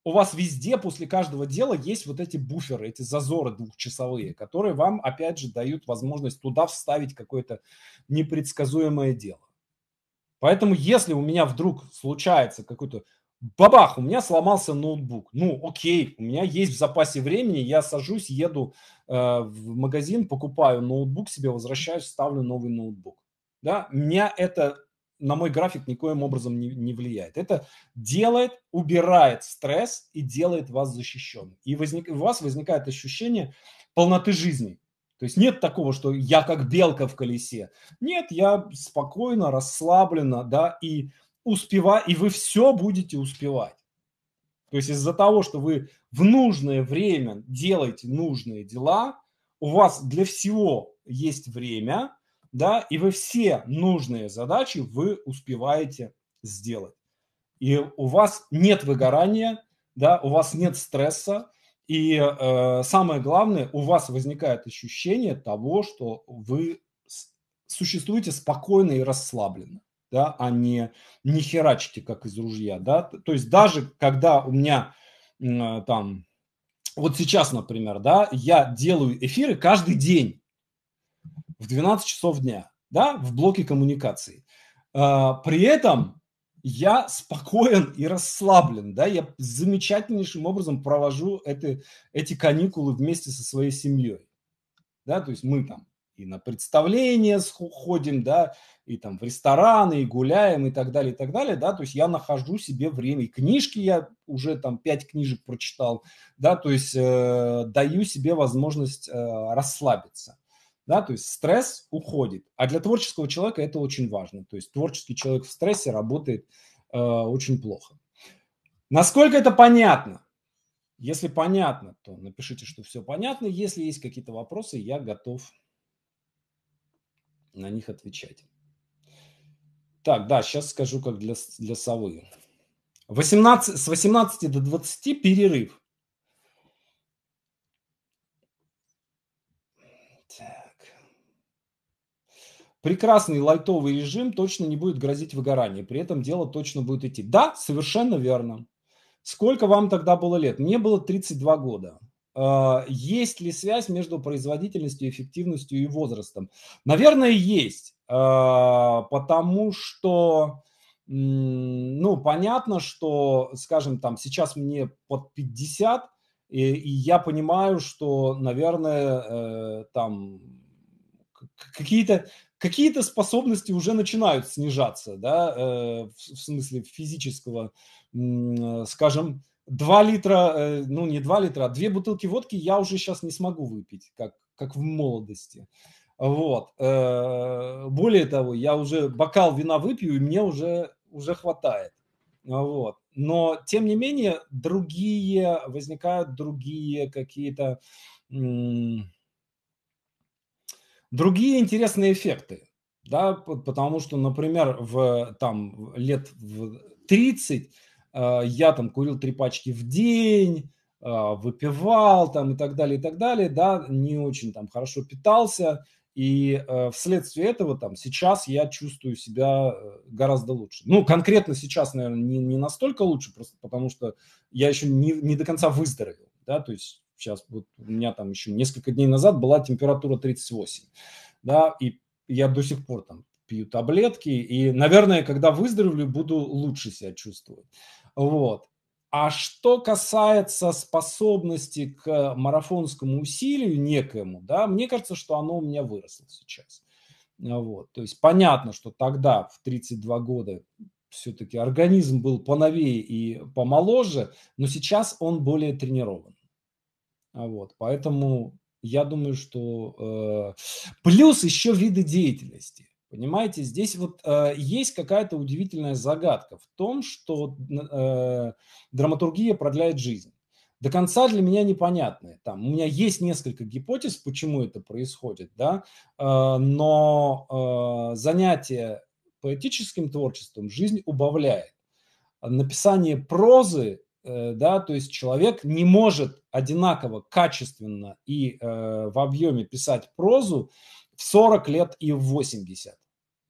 У вас везде после каждого дела есть вот эти буферы, эти зазоры двухчасовые, которые вам, опять же, дают возможность туда вставить какое-то непредсказуемое дело. Поэтому если у меня вдруг случается какой-то бабах, у меня сломался ноутбук. Ну, окей, у меня есть в запасе времени, я сажусь, еду э, в магазин, покупаю ноутбук себе, возвращаюсь, ставлю новый ноутбук. Да, меня это на мой график никоим образом не, не влияет. Это делает, убирает стресс и делает вас защищенным. И возник, у вас возникает ощущение полноты жизни. То есть нет такого, что я как белка в колесе. Нет, я спокойно, расслабленно, да, и успевать, и вы все будете успевать. То есть из-за того, что вы в нужное время делаете нужные дела, у вас для всего есть время, да, и вы все нужные задачи вы успеваете сделать. И у вас нет выгорания, да, у вас нет стресса, и э, самое главное, у вас возникает ощущение того, что вы существуете спокойно и расслабленно да, а не, не херачите, как из ружья, да. То есть даже когда у меня там, вот сейчас, например, да, я делаю эфиры каждый день в 12 часов дня, да, в блоке коммуникации. А, при этом я спокоен и расслаблен, да, я замечательнейшим образом провожу эти, эти каникулы вместе со своей семьей, да, то есть мы там и на представления ходим, да, и там в рестораны, и гуляем, и так далее, и так далее, да, то есть я нахожу себе время, и книжки я уже там пять книжек прочитал, да, то есть э, даю себе возможность э, расслабиться, да, то есть стресс уходит, а для творческого человека это очень важно, то есть творческий человек в стрессе работает э, очень плохо. Насколько это понятно? Если понятно, то напишите, что все понятно. Если есть какие-то вопросы, я готов на них отвечать. Так, да, сейчас скажу, как для, для совы. 18, с 18 до 20 перерыв. Прекрасный лайтовый режим точно не будет грозить выгорание, при этом дело точно будет идти. Да, совершенно верно. Сколько вам тогда было лет? Мне было 32 года. А, есть ли связь между производительностью, эффективностью и возрастом? Наверное, есть, а, потому что, ну, понятно, что, скажем, там, сейчас мне под 50, и, и я понимаю, что, наверное, э, там какие-то какие-то способности уже начинают снижаться, да, э, в смысле физического, скажем, 2 литра, э, ну не 2 литра, а 2 бутылки водки я уже сейчас не смогу выпить, как, как в молодости. Вот. Э, более того, я уже бокал вина выпью, и мне уже, уже хватает. Вот. Но, тем не менее, другие, возникают другие какие-то, другие интересные эффекты. Да, потому что, например, в, там, лет в 30 а, я там курил три пачки в день, а, выпивал там и так далее, и так далее, да, не очень там хорошо питался, и э, вследствие этого там сейчас я чувствую себя э, гораздо лучше. Ну, конкретно сейчас, наверное, не, не настолько лучше, просто потому что я еще не, не до конца выздоровел, да, то есть сейчас вот у меня там еще несколько дней назад была температура 38, да, и я до сих пор там пью таблетки, и, наверное, когда выздоровлю, буду лучше себя чувствовать. Вот. А что касается способности к марафонскому усилию некоему, да, мне кажется, что оно у меня выросло сейчас. Вот. То есть понятно, что тогда, в 32 года, все-таки организм был поновее и помоложе, но сейчас он более тренирован. Вот. Поэтому я думаю, что... Э, плюс еще виды деятельности. Понимаете, здесь вот э, есть какая-то удивительная загадка в том, что э, драматургия продляет жизнь. До конца для меня непонятная. Там у меня есть несколько гипотез, почему это происходит, да, э, но э, занятие поэтическим творчеством жизнь убавляет. Написание прозы э, да, то есть человек не может одинаково качественно и э, в объеме писать прозу в 40 лет и в 80.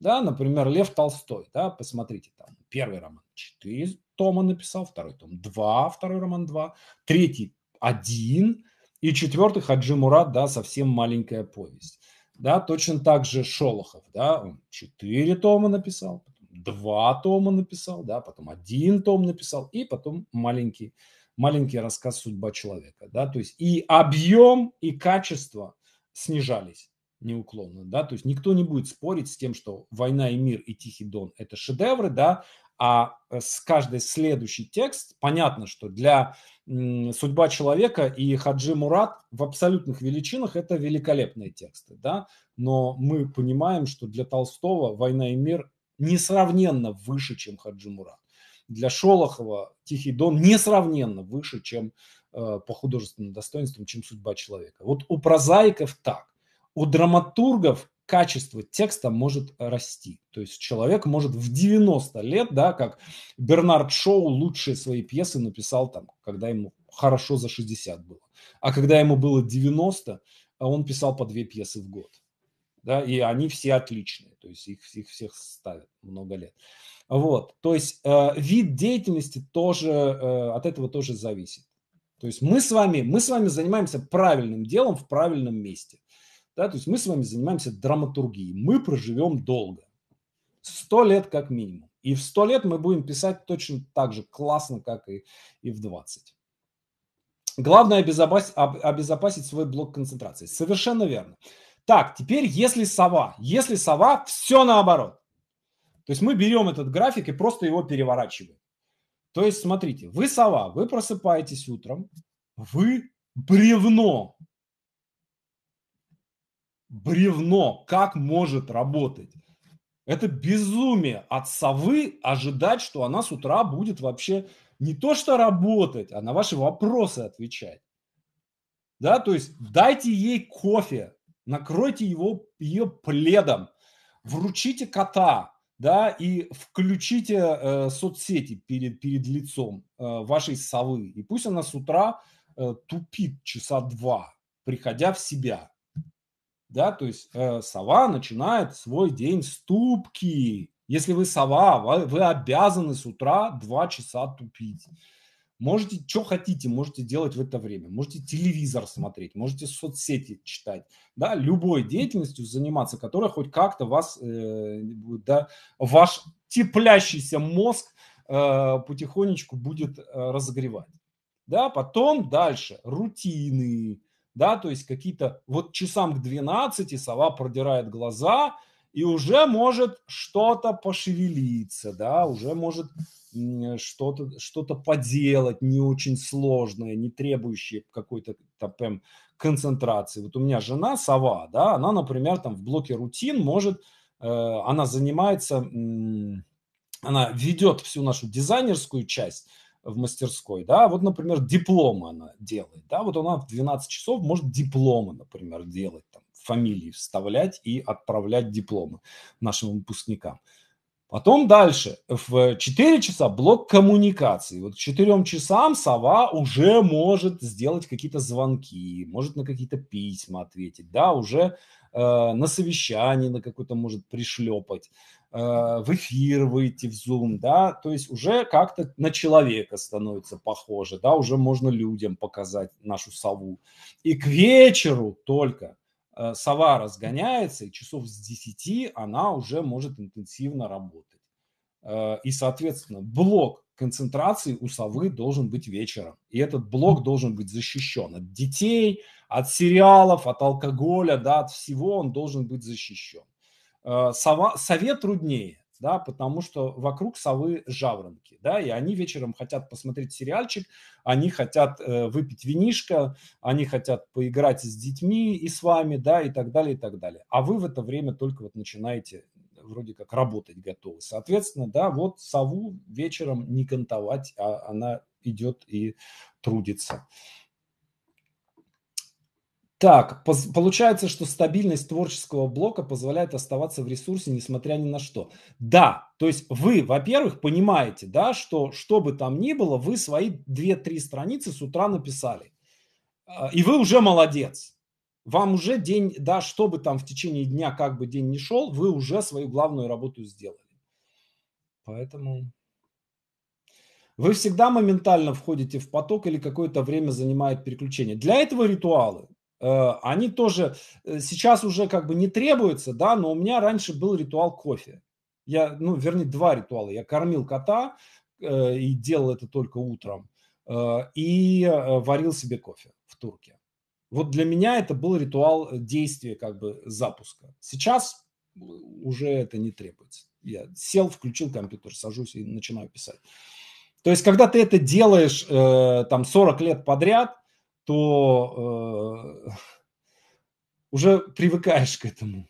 Да, например, Лев Толстой, да, посмотрите, там первый роман 4 тома написал, второй том 2, второй роман 2, третий 1, и четвертый Хаджи Мурат, да, совсем маленькая повесть. Да, точно так же Шолохов, да, он 4 тома написал, потом 2 тома написал, да, потом один том написал, и потом маленький, маленький рассказ «Судьба человека». Да, то есть и объем, и качество снижались неуклонно, да, то есть никто не будет спорить с тем, что «Война и мир» и «Тихий Дон» – это шедевры, да, а э, с каждый следующий текст понятно, что для «Судьба человека» и «Хаджи Мурат» в абсолютных величинах это великолепные тексты, да, но мы понимаем, что для Толстого «Война и мир» несравненно выше, чем «Хаджи Мурат». Для Шолохова «Тихий Дон» несравненно выше, чем э, по художественным достоинствам, чем «Судьба человека». Вот у прозаиков так у драматургов качество текста может расти. То есть человек может в 90 лет, да, как Бернард Шоу лучшие свои пьесы написал там, когда ему хорошо за 60 было. А когда ему было 90, он писал по две пьесы в год. Да, и они все отличные, то есть их, их всех ставят много лет. Вот, то есть э, вид деятельности тоже э, от этого тоже зависит. То есть мы с вами, мы с вами занимаемся правильным делом в правильном месте. Да, то есть мы с вами занимаемся драматургией. Мы проживем долго. Сто лет как минимум. И в сто лет мы будем писать точно так же классно, как и, и в 20. Главное обезопасить, обезопасить свой блок концентрации. Совершенно верно. Так, теперь если сова. Если сова, все наоборот. То есть мы берем этот график и просто его переворачиваем. То есть, смотрите, вы сова, вы просыпаетесь утром, вы бревно, бревно, как может работать. Это безумие от совы ожидать, что она с утра будет вообще не то что работать, а на ваши вопросы отвечать. Да, то есть дайте ей кофе, накройте его, ее пледом, вручите кота, да, и включите э, соцсети перед, перед лицом э, вашей совы. И пусть она с утра э, тупит часа два, приходя в себя да, то есть э, сова начинает свой день с тупки. Если вы сова, вы, обязаны с утра два часа тупить. Можете, что хотите, можете делать в это время. Можете телевизор смотреть, можете соцсети читать. Да, любой деятельностью заниматься, которая хоть как-то вас, э, да, ваш теплящийся мозг э, потихонечку будет э, разогревать. Да, потом дальше рутины, да, то есть какие-то вот часам к 12 сова продирает глаза и уже может что-то пошевелиться, да, уже может что-то что поделать не очень сложное, не требующее какой-то там концентрации. Вот у меня жена сова, да, она, например, там в блоке рутин может, э, она занимается, э, она ведет всю нашу дизайнерскую часть, в мастерской, да, вот, например, дипломы она делает, да, вот она в 12 часов может дипломы, например, делать, там, фамилии вставлять и отправлять дипломы нашим выпускникам. Потом дальше, в 4 часа блок коммуникации. Вот к 4 часам сова уже может сделать какие-то звонки, может на какие-то письма ответить, да, уже э, на совещании на какое-то может пришлепать. Э, в эфир выйти в Zoom, да, то есть уже как-то на человека становится похоже, да, уже можно людям показать нашу сову. И к вечеру только э, сова разгоняется, и часов с 10 она уже может интенсивно работать. Э, и, соответственно, блок концентрации у совы должен быть вечером. И этот блок должен быть защищен от детей, от сериалов, от алкоголя, да, от всего он должен быть защищен. Э, сова, сове труднее, да, потому что вокруг совы жаворонки, да, и они вечером хотят посмотреть сериальчик, они хотят э, выпить винишко, они хотят поиграть с детьми и с вами, да, и так далее, и так далее. А вы в это время только вот начинаете э, вроде как работать готовы. Соответственно, да, вот сову вечером не кантовать, а она идет и трудится. Так, получается, что стабильность творческого блока позволяет оставаться в ресурсе, несмотря ни на что. Да, то есть вы, во-первых, понимаете, да, что что бы там ни было, вы свои 2-3 страницы с утра написали. А, и вы уже молодец. Вам уже день, да, что бы там в течение дня, как бы день не шел, вы уже свою главную работу сделали. Поэтому... Вы всегда моментально входите в поток или какое-то время занимает переключение. Для этого ритуалы. Э, они тоже э, сейчас уже как бы не требуются, да, но у меня раньше был ритуал кофе. Я, ну, вернее, два ритуала. Я кормил кота э, и делал это только утром и варил себе кофе в турке. Вот для меня это был ритуал действия, как бы запуска. Сейчас уже это не требуется. Я сел, включил компьютер, сажусь и начинаю писать. То есть, когда ты это делаешь там 40 лет подряд – то э, уже привыкаешь к этому.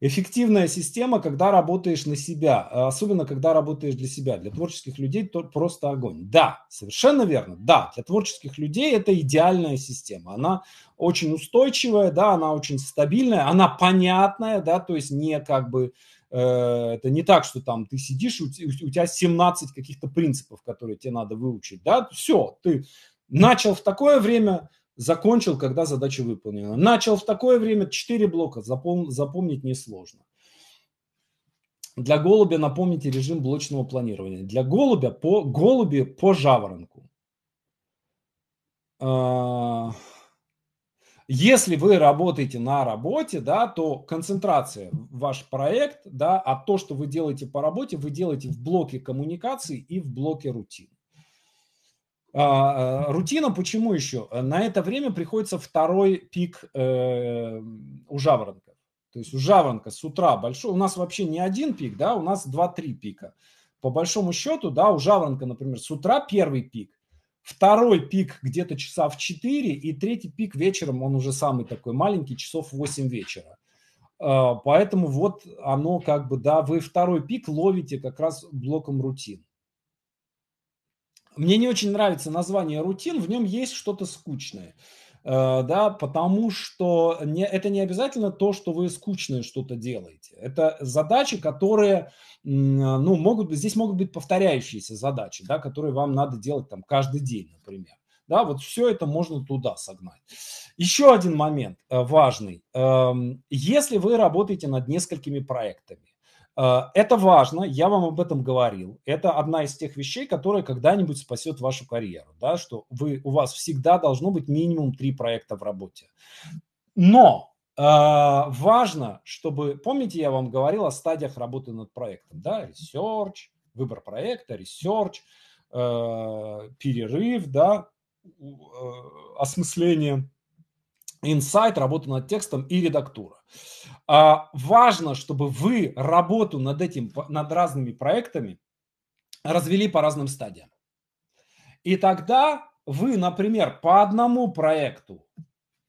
Эффективная система, когда работаешь на себя, а особенно когда работаешь для себя. Для творческих людей то просто огонь. Да, совершенно верно. Да, для творческих людей это идеальная система. Она очень устойчивая, да, она очень стабильная, она понятная, да, то есть не как бы э, это не так, что там ты сидишь, у, тебя 17 каких-то принципов, которые тебе надо выучить, да, все, ты Начал в такое время, закончил, когда задача выполнена. Начал в такое время 4 блока, запом, запомнить несложно. Для голубя напомните режим блочного планирования. Для голубя по голуби по жаворонку. А, если вы работаете на работе, да, то концентрация ваш проект, да, а то, что вы делаете по работе, вы делаете в блоке коммуникации и в блоке рутины. А, э, рутина, почему еще? Э, на это время приходится второй пик э, у жаворонков. То есть у жаворонка с утра большой, у нас вообще не один пик, да, у нас два-три пика. По большому счету, да, у жаворонка, например, с утра первый пик, второй пик где-то часа в 4, и третий пик вечером, он уже самый такой маленький, часов в 8 вечера. А, поэтому вот оно как бы, да, вы второй пик ловите как раз блоком рутин. Мне не очень нравится название рутин, в нем есть что-то скучное. Э, да, потому что не, это не обязательно то, что вы скучное что-то делаете. Это задачи, которые, э, ну, могут быть, здесь могут быть повторяющиеся задачи, да, которые вам надо делать там каждый день, например. Да, вот все это можно туда согнать. Еще один момент э, важный. Эм, если вы работаете над несколькими проектами, Э, это важно, я вам об этом говорил. Это одна из тех вещей, которая когда-нибудь спасет вашу карьеру, да, что вы, у вас всегда должно быть минимум три проекта в работе. Но э, важно, чтобы, помните, я вам говорил о стадиях работы над проектом, да, research, выбор проекта, research, э, перерыв, да, осмысление, инсайт, работа над текстом и редактура. Э, а важно, чтобы вы работу над этим, над разными проектами развели по разным стадиям. И тогда вы, например, по одному проекту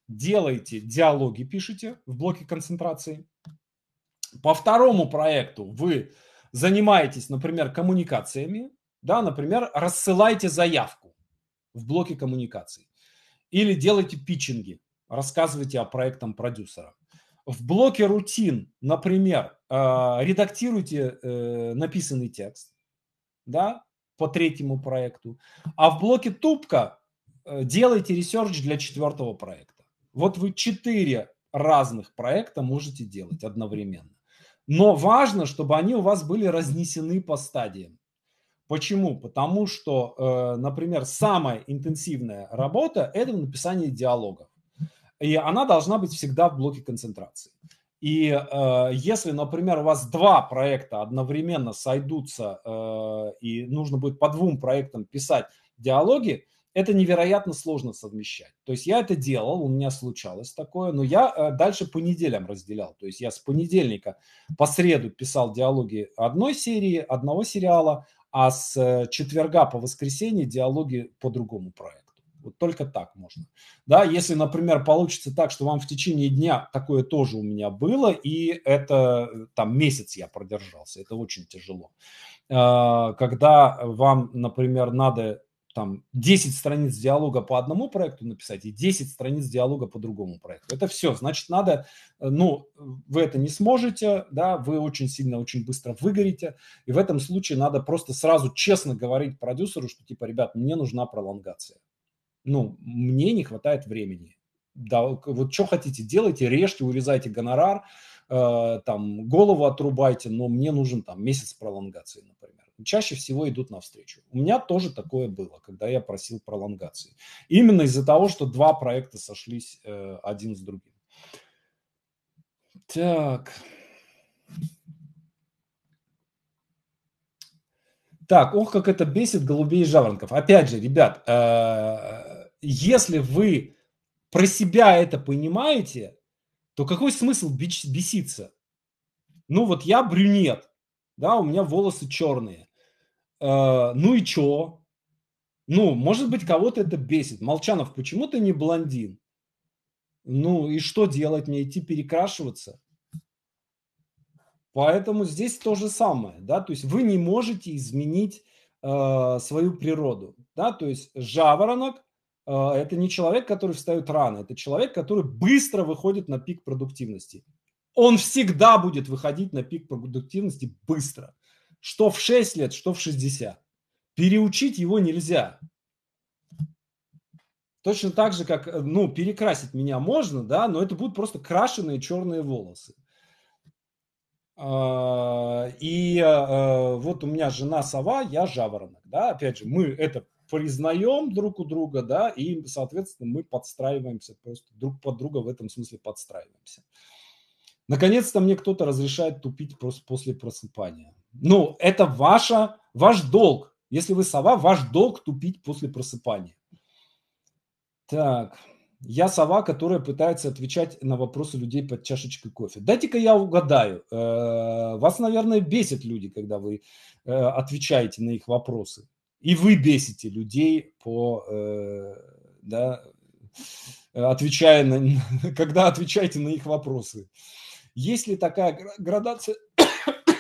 делаете диалоги, пишете в блоке концентрации. По второму проекту вы занимаетесь, например, коммуникациями, да, например, рассылаете заявку в блоке коммуникаций или делаете питчинги, рассказывайте о проектом продюсера. В блоке рутин, например, э, редактируйте э, написанный текст да, по третьему проекту, а в блоке тупка э, делайте ресерч для четвертого проекта. Вот вы четыре разных проекта можете делать одновременно. Но важно, чтобы они у вас были разнесены по стадиям. Почему? Потому что, например, самая интенсивная работа – это написание диалога и она должна быть всегда в блоке концентрации. И э, если, например, у вас два проекта одновременно сойдутся, э, и нужно будет по двум проектам писать диалоги, это невероятно сложно совмещать. То есть я это делал, у меня случалось такое, но я э, дальше по неделям разделял. То есть я с понедельника по среду писал диалоги одной серии, одного сериала, а с э, четверга по воскресенье диалоги по другому проекту. Вот только так можно. Да, если, например, получится так, что вам в течение дня такое тоже у меня было, и это э, там месяц я продержался, это очень тяжело. А, когда вам, например, надо там 10 страниц диалога по одному проекту написать и 10 страниц диалога по другому проекту. Это все. Значит, надо, э, ну, вы это не сможете, да, вы очень сильно, очень быстро выгорите. И в этом случае надо просто сразу честно говорить продюсеру, что типа, ребят, мне нужна пролонгация ну, мне не хватает времени. Да, вот что хотите, делайте, режьте, урезайте гонорар, э, там, голову отрубайте, но мне нужен там месяц пролонгации, например. Чаще всего идут навстречу. У меня тоже такое было, когда я просил пролонгации. Именно из-за того, что два проекта сошлись э, один с другим. Так. Так, ох, как это бесит голубей и жаворонков. Опять же, ребят, э, если вы про себя это понимаете, то какой смысл беситься? Ну вот я брюнет, да, у меня волосы черные. Э, ну и чё? Ну, может быть, кого-то это бесит. Молчанов, почему ты не блондин? Ну и что делать мне, идти перекрашиваться? Поэтому здесь то же самое, да, то есть вы не можете изменить э, свою природу, да, то есть жаворонок а, это не человек, который встает рано, это человек, который быстро выходит на пик продуктивности. Он всегда будет выходить на пик продуктивности быстро. Что в 6 лет, что в 60. Переучить его нельзя. Точно так же, как, э, ну, перекрасить меня можно, да, но это будут просто крашеные черные волосы. А, и э, э, вот у меня жена сова, я жаворонок, да, опять же, мы это признаем друг у друга, да, и, соответственно, мы подстраиваемся, просто друг под друга в этом смысле подстраиваемся. Наконец-то мне кто-то разрешает тупить просто после просыпания. Ну, это ваша, ваш долг. Если вы сова, ваш долг тупить после просыпания. Так, я сова, которая пытается отвечать на вопросы людей под чашечкой кофе. Дайте-ка я угадаю. Э, вас, наверное, бесит люди, когда вы э, отвечаете на их вопросы. И вы бесите людей по, э, да, отвечая на, когда отвечаете на их вопросы. Есть ли такая градация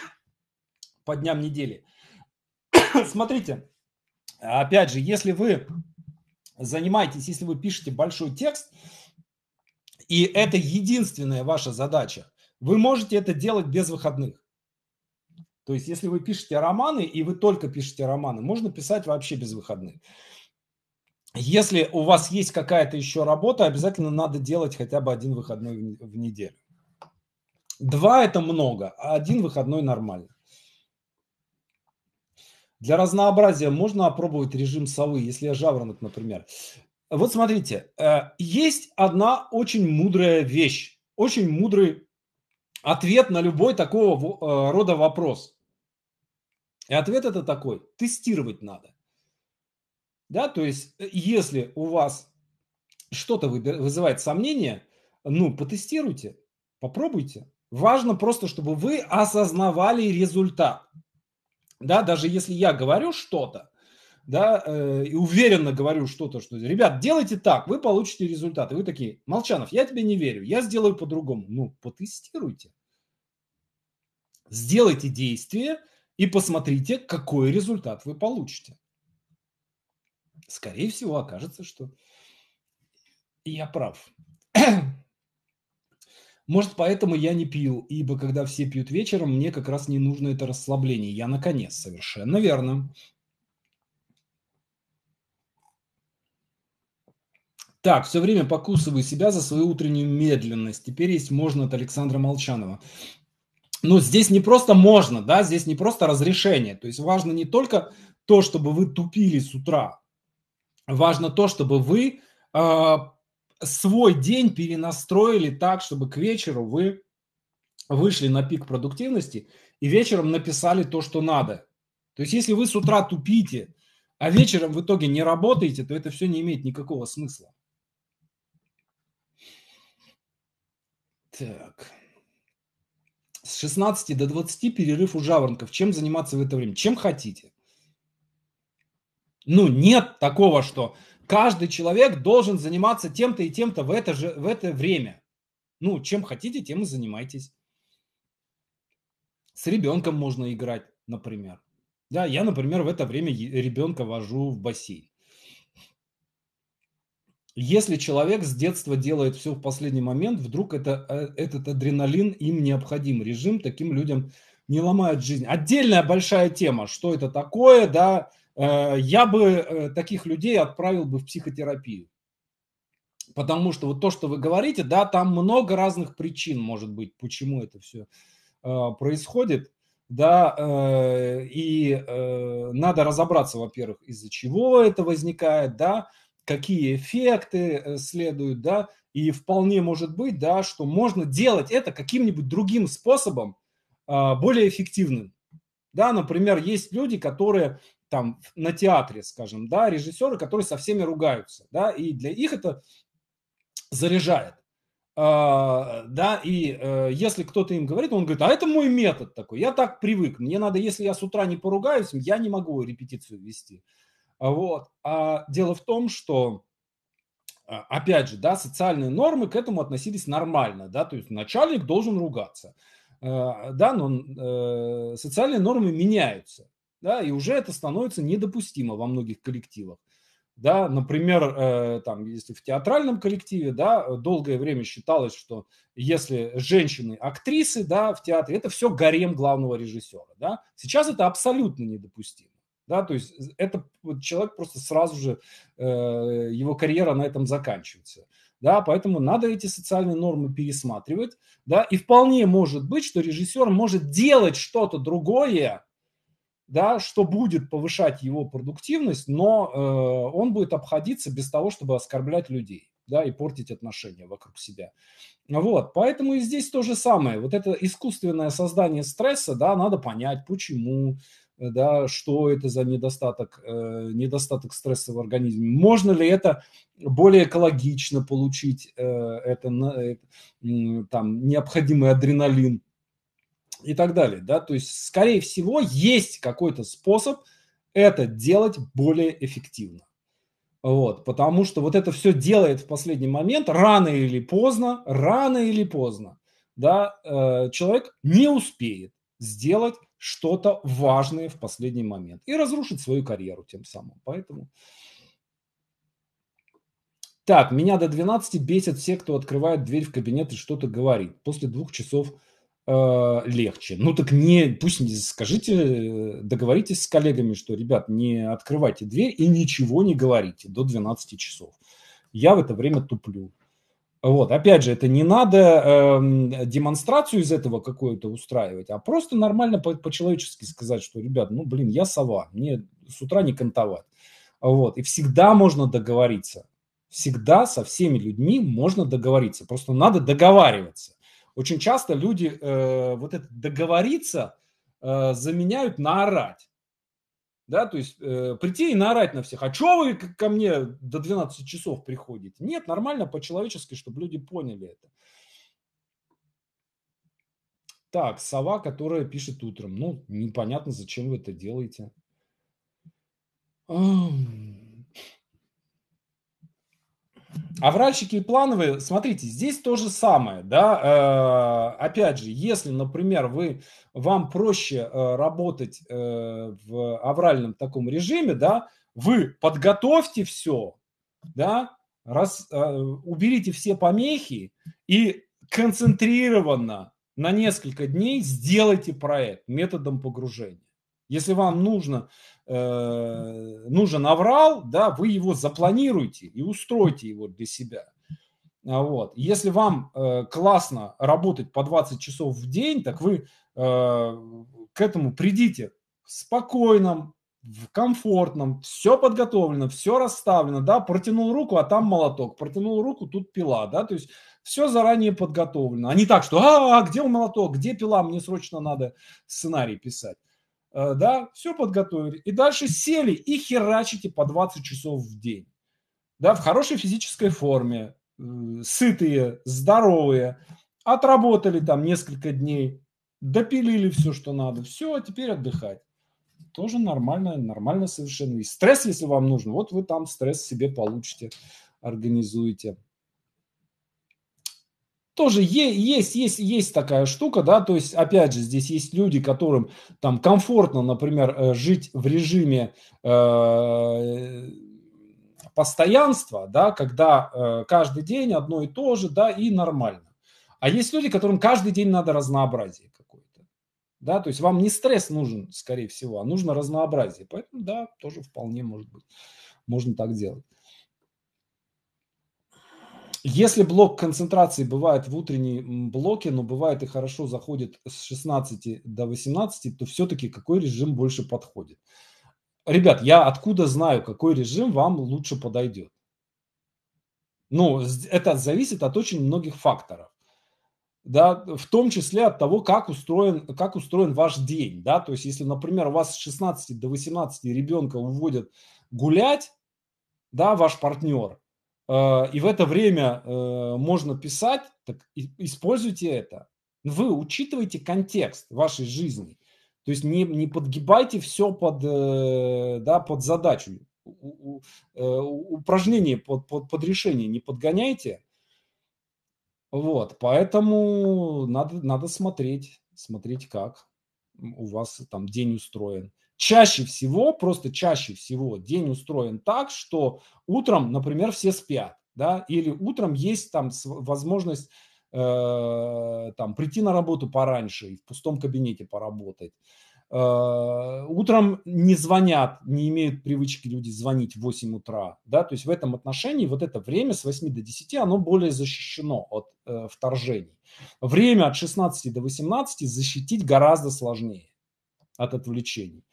по дням недели? Смотрите, опять же, если вы занимаетесь, если вы пишете большой текст, и это единственная ваша задача, вы можете это делать без выходных. То есть, если вы пишете романы, и вы только пишете романы, можно писать вообще без выходных. Если у вас есть какая-то еще работа, обязательно надо делать хотя бы один выходной в неделю. Два – это много, а один выходной нормально. Для разнообразия можно опробовать режим совы, если я жаворонок, например. Вот смотрите, э, есть одна очень мудрая вещь, очень мудрый ответ на любой такого э, рода вопрос. И ответ это такой, тестировать надо. Да, то есть, э, если у вас что-то вызывает сомнение, ну, потестируйте, попробуйте. Важно просто, чтобы вы осознавали результат. Да, даже если я говорю что-то, да, э, и уверенно говорю что-то, что, ребят, делайте так, вы получите результаты. Вы такие, Молчанов, я тебе не верю, я сделаю по-другому. Ну, потестируйте. Сделайте действие и посмотрите, какой результат вы получите. Скорее всего, окажется, что я прав. Может, поэтому я не пил, ибо когда все пьют вечером, мне как раз не нужно это расслабление. Я наконец Совершенно верно. Так, все время покусываю себя за свою утреннюю медленность. Теперь есть можно от Александра Молчанова. но здесь не просто можно, да, здесь не просто разрешение. То есть важно не только то, чтобы вы тупили с утра, важно то, чтобы вы э, свой день перенастроили так, чтобы к вечеру вы вышли на пик продуктивности и вечером написали то, что надо. То есть если вы с утра тупите, а вечером в итоге не работаете, то это все не имеет никакого смысла. Так. С 16 до 20 перерыв у жаворонков. Чем заниматься в это время? Чем хотите. Ну, нет такого, что каждый человек должен заниматься тем-то и тем-то в это, же, в это время. Ну, чем хотите, тем и занимайтесь. С ребенком можно играть, например. Да, я, например, в это время ребенка вожу в бассейн. Если человек с детства делает все в последний момент, вдруг это, э, этот адреналин им необходим. Режим таким людям не ломает жизнь. Отдельная большая тема, что это такое, да. Э, я бы э, таких людей отправил бы в психотерапию. Потому что вот то, что вы говорите, да, там много разных причин может быть, почему это все происходит да, э, и э, надо разобраться, во-первых, из-за чего это возникает, да, какие эффекты э, следуют, да, и вполне может быть, да, что можно делать это каким-нибудь другим способом, а, более эффективным. Да, например, есть люди, которые там на театре, скажем, да, режиссеры, которые со всеми ругаются, да, и для их это заряжает. А, да, и э, если кто-то им говорит, он говорит, а это мой метод такой, я так привык, мне надо, если я с утра не поругаюсь, я не могу репетицию вести. А вот. А дело в том, что а, опять же, да, социальные нормы к этому относились нормально, да, то есть начальник должен ругаться, э, да, но э, социальные нормы меняются, да, и уже это становится недопустимо во многих коллективах, да, например, э, там, если в театральном коллективе, да, долгое время считалось, что если женщины актрисы, да, в театре, это все гарем главного режиссера, да, сейчас это абсолютно недопустимо да, то есть это вот человек просто сразу же, э, его карьера на этом заканчивается, да, поэтому надо эти социальные нормы пересматривать, да, и вполне может быть, что режиссер может делать что-то другое, да, что будет повышать его продуктивность, но э, он будет обходиться без того, чтобы оскорблять людей, да, и портить отношения вокруг себя. Вот, поэтому и здесь то же самое. Вот это искусственное создание стресса, да, надо понять, почему, да, что это за недостаток, э, недостаток стресса в организме, можно ли это более экологично получить, э, это, э, там, необходимый адреналин и так далее, да, то есть, скорее всего, есть какой-то способ это делать более эффективно. Вот, потому что вот это все делает в последний момент, рано или поздно, рано или поздно, да, э, человек не успеет сделать что-то важное в последний момент и разрушить свою карьеру тем самым. Поэтому... Так, меня до 12 бесит все, кто открывает дверь в кабинет и что-то говорит. После двух часов э, легче. Ну так не, пусть не скажите, э, договоритесь с коллегами, что, ребят, не открывайте дверь и ничего не говорите до 12 часов. Я в это время туплю. Вот, опять же, это не надо э, демонстрацию из этого какую-то устраивать, а просто нормально по- по-человечески сказать, что, ребят, ну, блин, я сова, мне с утра не кантовать. Вот, и всегда можно договориться. Всегда со всеми людьми можно договориться. Просто надо договариваться. Очень часто люди э, вот это договориться э, заменяют на орать да, то есть э, прийти и наорать на всех, а чего вы ко мне до 12 часов приходите? Нет, нормально, по-человечески, чтобы люди поняли это. Так, сова, которая пишет утром. Ну, непонятно, зачем вы это делаете. Ам... Авральщики и плановые, смотрите, здесь то же самое, да, э, опять же, если, например, вы, вам проще э, работать э, в авральном таком режиме, да, вы подготовьте все, да, раз, э, уберите все помехи и концентрированно на несколько дней сделайте проект методом погружения. Если вам нужно э, нужен аврал, да, вы его запланируйте и устройте его для себя. А вот. Если вам э, классно работать по 20 часов в день, так вы э, к этому придите в спокойном, в комфортном, все подготовлено, все расставлено, да, протянул руку, а там молоток, протянул руку, тут пила, да, то есть все заранее подготовлено, а не так, что, а, где у молоток, где пила, мне срочно надо сценарий писать. Э, да, все подготовили. И дальше сели и херачите по 20 часов в день. Да, в хорошей физической форме, э, сытые, здоровые, отработали там несколько дней, допилили все, что надо, все, а теперь отдыхать. Тоже нормально, нормально совершенно. И стресс, если вам нужно, вот вы там стресс себе получите, организуете тоже есть, есть, есть такая штука, да, то есть, опять же, здесь есть люди, которым там комфортно, например, э, жить в режиме э, постоянства, да, когда э, каждый день одно и то же, да, и нормально. А есть люди, которым каждый день надо разнообразие какое-то, да, то есть вам не стресс нужен, скорее всего, а нужно разнообразие, поэтому, да, тоже вполне может быть, можно так делать. Если блок концентрации бывает в утреннем блоке, но бывает и хорошо заходит с 16 до 18, то все-таки какой режим больше подходит? Ребят, я откуда знаю, какой режим вам лучше подойдет? Ну, это зависит от очень многих факторов да, в том числе от того, как устроен, как устроен ваш день, да, то есть если, например, у вас с 16 до 18 ребенка уводят гулять, да, ваш партнер, Э, и в это время э, можно писать, так используйте это. Вы учитываете контекст вашей жизни. То есть не, не подгибайте все под, э, да, под задачу. Упражнение под, под, под решение не подгоняйте. Вот, поэтому надо, надо смотреть, смотреть как у вас там день устроен чаще всего, просто чаще всего день устроен так, что утром, например, все спят, да, или утром есть там возможность э, там прийти на работу пораньше и в пустом кабинете поработать. Э, утром не звонят, не имеют привычки люди звонить в 8 утра, да, то есть в этом отношении вот это время с 8 до 10, оно более защищено от э, вторжений. Время от 16 до 18 защитить гораздо сложнее от отвлечений.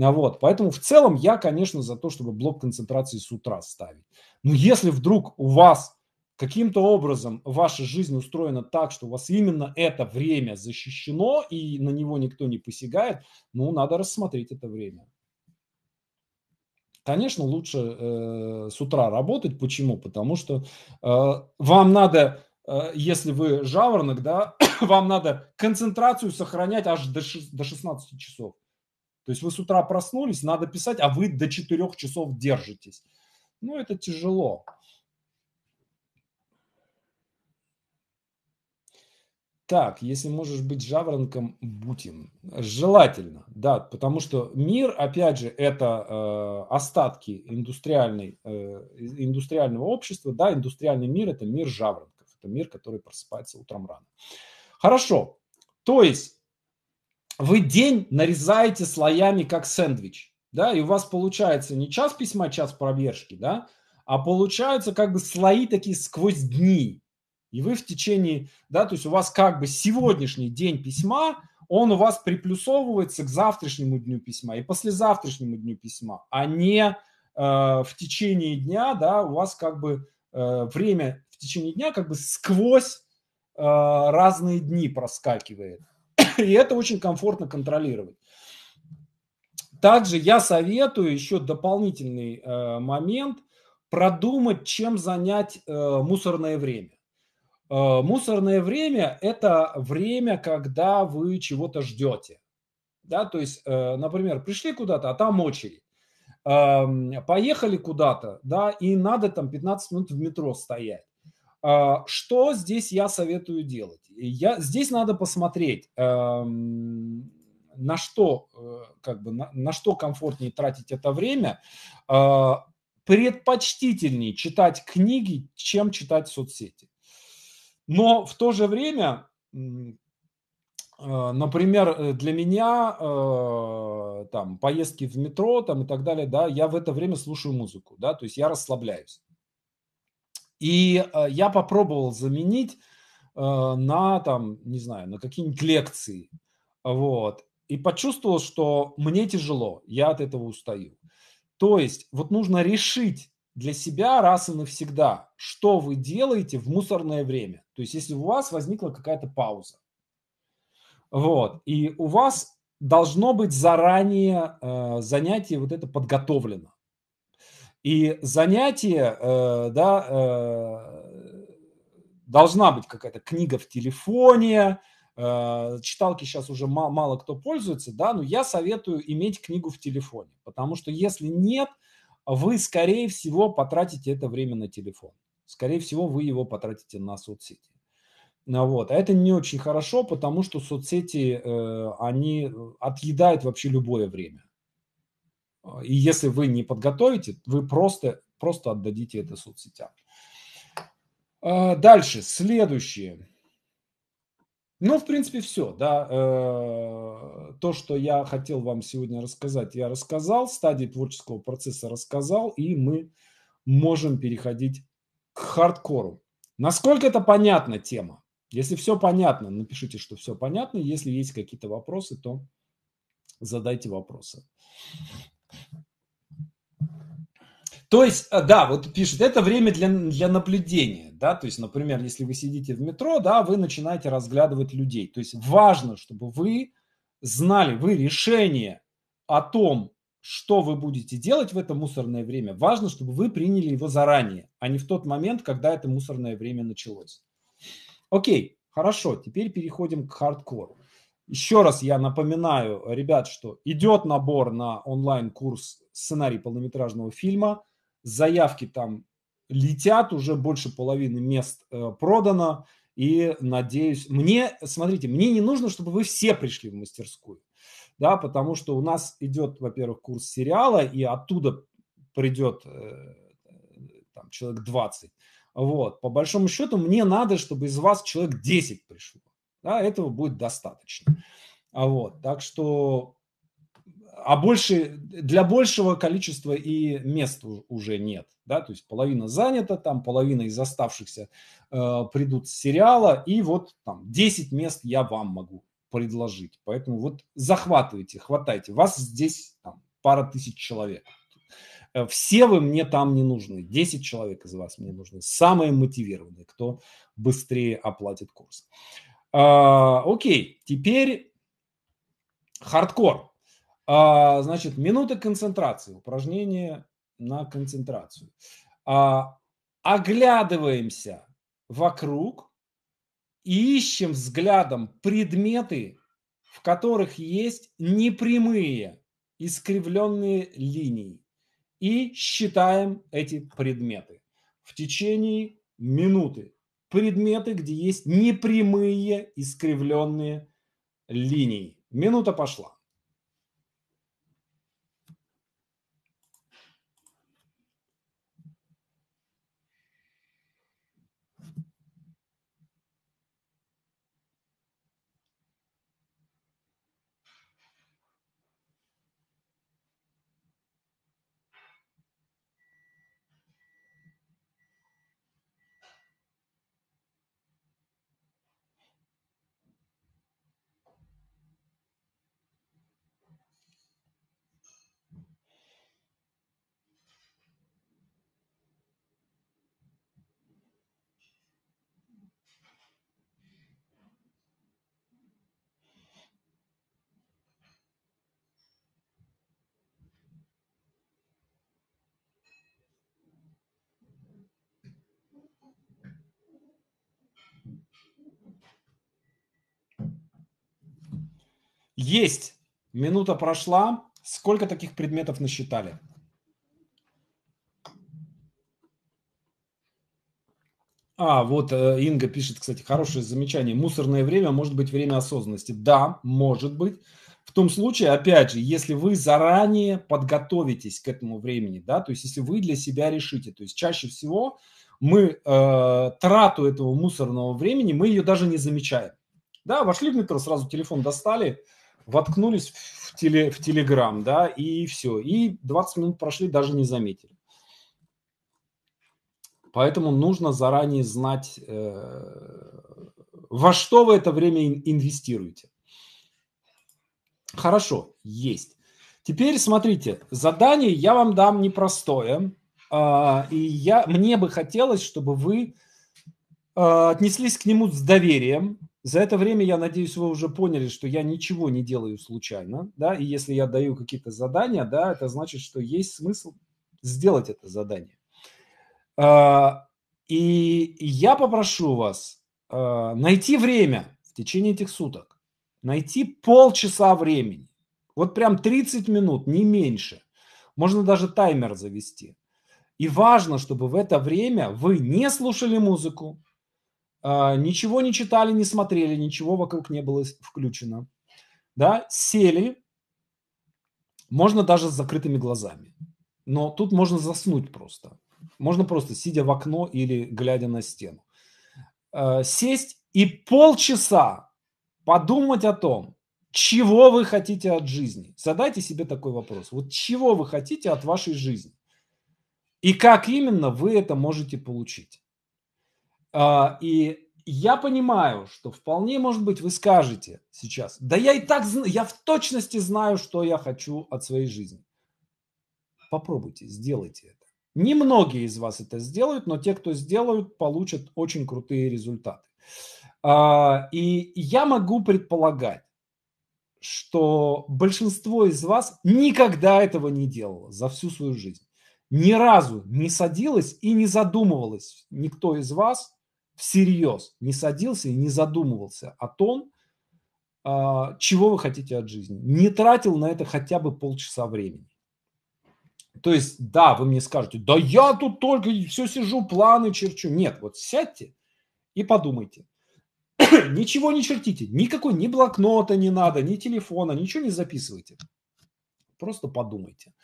А вот, поэтому в целом я, конечно, за то, чтобы блок концентрации с утра ставить. Но если вдруг у вас каким-то образом ваша жизнь устроена так, что у вас именно это время защищено и на него никто не посягает, ну, надо рассмотреть это время. Конечно, лучше э, с утра работать. Почему? Потому что э, вам надо, э, если вы жаворонок, да, вам надо концентрацию сохранять аж до, до 16 часов. То есть вы с утра проснулись, надо писать, а вы до 4 часов держитесь. Ну, это тяжело. Так, если можешь быть жаворонком, будь им. Желательно, да, потому что мир, опять же, это э, остатки индустриальной, э, индустриального общества, да, индустриальный мир – это мир жаворонков, это мир, который просыпается утром рано. Хорошо, то есть вы день нарезаете слоями, как сэндвич, да, и у вас получается не час письма, час пробежки, да, а получаются как бы слои такие сквозь дни. И вы в течение, да, то есть у вас как бы сегодняшний день письма, он у вас приплюсовывается к завтрашнему дню письма и послезавтрашнему дню письма, а не э, в течение дня, да, у вас как бы э, время в течение дня как бы сквозь э, разные дни проскакивает. И это очень комфортно контролировать. Также я советую еще дополнительный э, момент продумать, чем занять э, мусорное время. Э, мусорное время – это время, когда вы чего-то ждете. Да, то есть, э, например, пришли куда-то, а там очередь. Э, поехали куда-то, да, и надо там 15 минут в метро стоять. А, что здесь я советую делать? Я, здесь надо посмотреть, эм, на что, э, как бы, на, на что комфортнее тратить это время. А, предпочтительнее читать книги, чем читать соцсети. Но в то же время э, Например, э, для меня там поездки в метро там и так далее, да, я в это время слушаю музыку, да, то есть я расслабляюсь. И э, я попробовал заменить э, на там, не знаю, на какие-нибудь лекции. Вот. И почувствовал, что мне тяжело, я от этого устаю. То есть вот нужно решить для себя раз и навсегда, что вы делаете в мусорное время. То есть если у вас возникла какая-то пауза. Вот. И у вас должно быть заранее э, занятие вот это подготовлено. И занятие, э, да, э, должна быть какая-то книга в телефоне, э, читалки сейчас уже мало, мало кто пользуется, да, но я советую иметь книгу в телефоне, потому что если нет, вы, скорее всего, потратите это время на телефон. Скорее всего, вы его потратите на соцсети. А вот. А это не очень хорошо, потому что соцсети, они отъедают вообще любое время. А, и если вы не подготовите, вы просто, просто отдадите это соцсетям. А, дальше, следующее. Ну, в принципе, все. Да. Э, то, что я хотел вам сегодня рассказать, я рассказал. Стадии творческого процесса рассказал. И мы можем переходить к хардкору. Насколько это понятна тема? Если все понятно, напишите, что все понятно. Если есть какие-то вопросы, то задайте вопросы. То есть, э, да, вот пишет, это время для, для наблюдения, да, то есть, например, если вы сидите в метро, да, вы начинаете разглядывать людей. То есть важно, чтобы вы знали, вы решение о том, что вы будете делать в это мусорное время, важно, чтобы вы приняли его заранее, а не в тот момент, когда это мусорное время началось. Окей, хорошо, теперь переходим к хардкору. Еще раз я напоминаю, ребят, что идет набор на онлайн-курс сценарий полнометражного фильма. Заявки там летят, уже больше половины мест э, продано. И надеюсь, мне, смотрите, мне не нужно, чтобы вы все пришли в мастерскую. Да, потому что у нас идет, во-первых, курс сериала, и оттуда придет э, там, человек 20. Вот. По большому счету, мне надо, чтобы из вас человек 10 пришло. Да, этого будет достаточно. А вот, так что, а больше, для большего количества и мест уже нет. Да, то есть половина занята, там половина из оставшихся э, придут с сериала, и вот там 10 мест я вам могу предложить. Поэтому вот захватывайте, хватайте. Вас здесь там, пара тысяч человек. Э, все вы мне там не нужны. 10 человек из вас мне нужны. Самые мотивированные, кто быстрее оплатит курс. А, окей, теперь хардкор. А, значит, минута концентрации, упражнение на концентрацию. А, оглядываемся вокруг и ищем взглядом предметы, в которых есть непрямые искривленные линии. И считаем эти предметы в течение минуты предметы, где есть непрямые искривленные линии. Минута пошла. Есть. Минута прошла. Сколько таких предметов насчитали? А, вот э, Инга пишет, кстати, хорошее замечание. Мусорное время может быть время осознанности. Да, может быть. В том случае, опять же, если вы заранее подготовитесь к этому времени, да, то есть если вы для себя решите, то есть чаще всего мы э, трату этого мусорного времени, мы ее даже не замечаем. Да, вошли в метро, сразу телефон достали, воткнулись в, теле, в Телеграм, да, и все. И 20 минут прошли, даже не заметили. Поэтому нужно заранее знать, э, во что вы это время инвестируете. Хорошо, есть. Теперь смотрите, задание я вам дам непростое. А, и я, мне бы хотелось, чтобы вы э, отнеслись к нему с доверием, за это время, я надеюсь, вы уже поняли, что я ничего не делаю случайно, да, и если я даю какие-то задания, да, это значит, что есть смысл сделать это задание. А, и я попрошу вас а, найти время в течение этих суток, найти полчаса времени, вот прям 30 минут, не меньше. Можно даже таймер завести. И важно, чтобы в это время вы не слушали музыку, а, ничего не читали, не смотрели, ничего вокруг не было включено. Да, сели, можно даже с закрытыми глазами. Но тут можно заснуть просто. Можно просто сидя в окно или глядя на стену. А, сесть и полчаса подумать о том, чего вы хотите от жизни. Задайте себе такой вопрос. Вот чего вы хотите от вашей жизни? И как именно вы это можете получить? А, и я понимаю, что вполне может быть вы скажете сейчас, да я и так, я в точности знаю, что я хочу от своей жизни. Попробуйте, сделайте это. Немногие из вас это сделают, но те, кто сделают, получат очень крутые результаты. А, и я могу предполагать, что большинство из вас никогда этого не делало за всю свою жизнь. Ни разу не садилось и не задумывалось никто из вас всерьез не садился и не задумывался о том, а, чего вы хотите от жизни. Не тратил на это хотя бы полчаса времени. То есть, да, вы мне скажете, да я тут только все сижу, планы черчу. Нет, вот сядьте и подумайте. Ничего не чертите, никакой ни блокнота не надо, ни телефона, ничего не записывайте. Просто подумайте.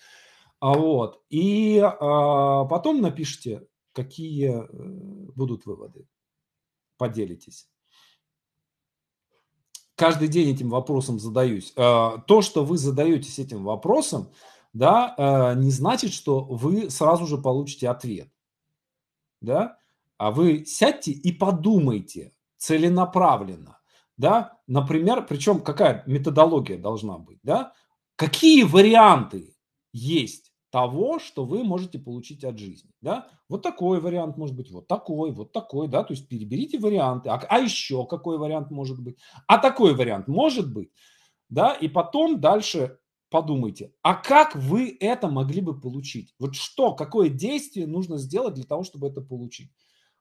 А вот. И а, потом напишите, какие э, будут выводы поделитесь. Каждый день этим вопросом задаюсь. Э, то, что вы задаетесь этим вопросом, да, э, не значит, что вы сразу же получите ответ. Да? А вы сядьте и подумайте целенаправленно. Да? Например, причем какая методология должна быть? Да? Какие варианты есть? того, что вы можете получить от жизни. Да? Вот такой вариант может быть, вот такой, вот такой, да, то есть переберите варианты, а, а еще какой вариант может быть, а такой вариант может быть, да, и потом дальше подумайте, а как вы это могли бы получить? Вот что, какое действие нужно сделать для того, чтобы это получить?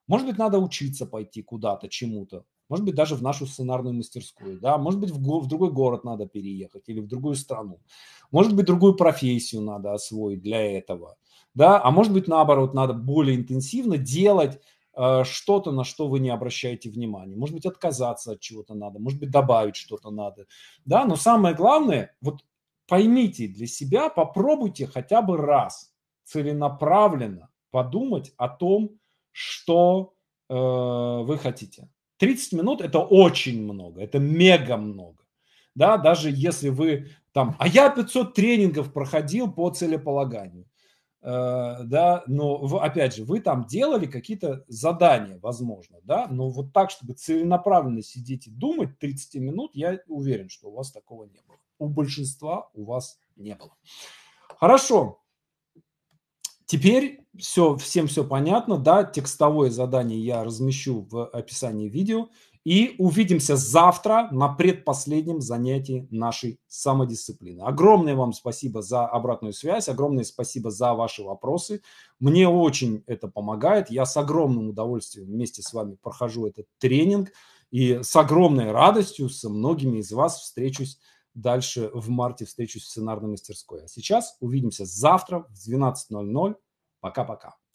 Может быть, надо учиться пойти куда-то, чему-то может быть, даже в нашу сценарную мастерскую, да, может быть, в, го- в другой город надо переехать или в другую страну, может быть, другую профессию надо освоить для этого, да, а может быть, наоборот, надо более интенсивно делать э, что-то, на что вы не обращаете внимания, может быть, отказаться от чего-то надо, может быть, добавить что-то надо, да, но самое главное, вот поймите для себя, попробуйте хотя бы раз целенаправленно подумать о том, что э, вы хотите. 30 минут – это очень много, это мега много. Да, даже если вы там, а я 500 тренингов проходил по целеполаганию. Э, да, но опять же, вы там делали какие-то задания, возможно, да, но вот так, чтобы целенаправленно сидеть и думать 30 минут, я уверен, что у вас такого не было. У большинства у вас не было. Хорошо. Теперь все, всем все понятно, да, текстовое задание я размещу в описании видео. И увидимся завтра на предпоследнем занятии нашей самодисциплины. Огромное вам спасибо за обратную связь, огромное спасибо за ваши вопросы. Мне очень это помогает. Я с огромным удовольствием вместе с вами прохожу этот тренинг. И с огромной радостью со многими из вас встречусь дальше в марте встречусь в сценарной мастерской. А сейчас увидимся завтра в 12.00. Пока-пока.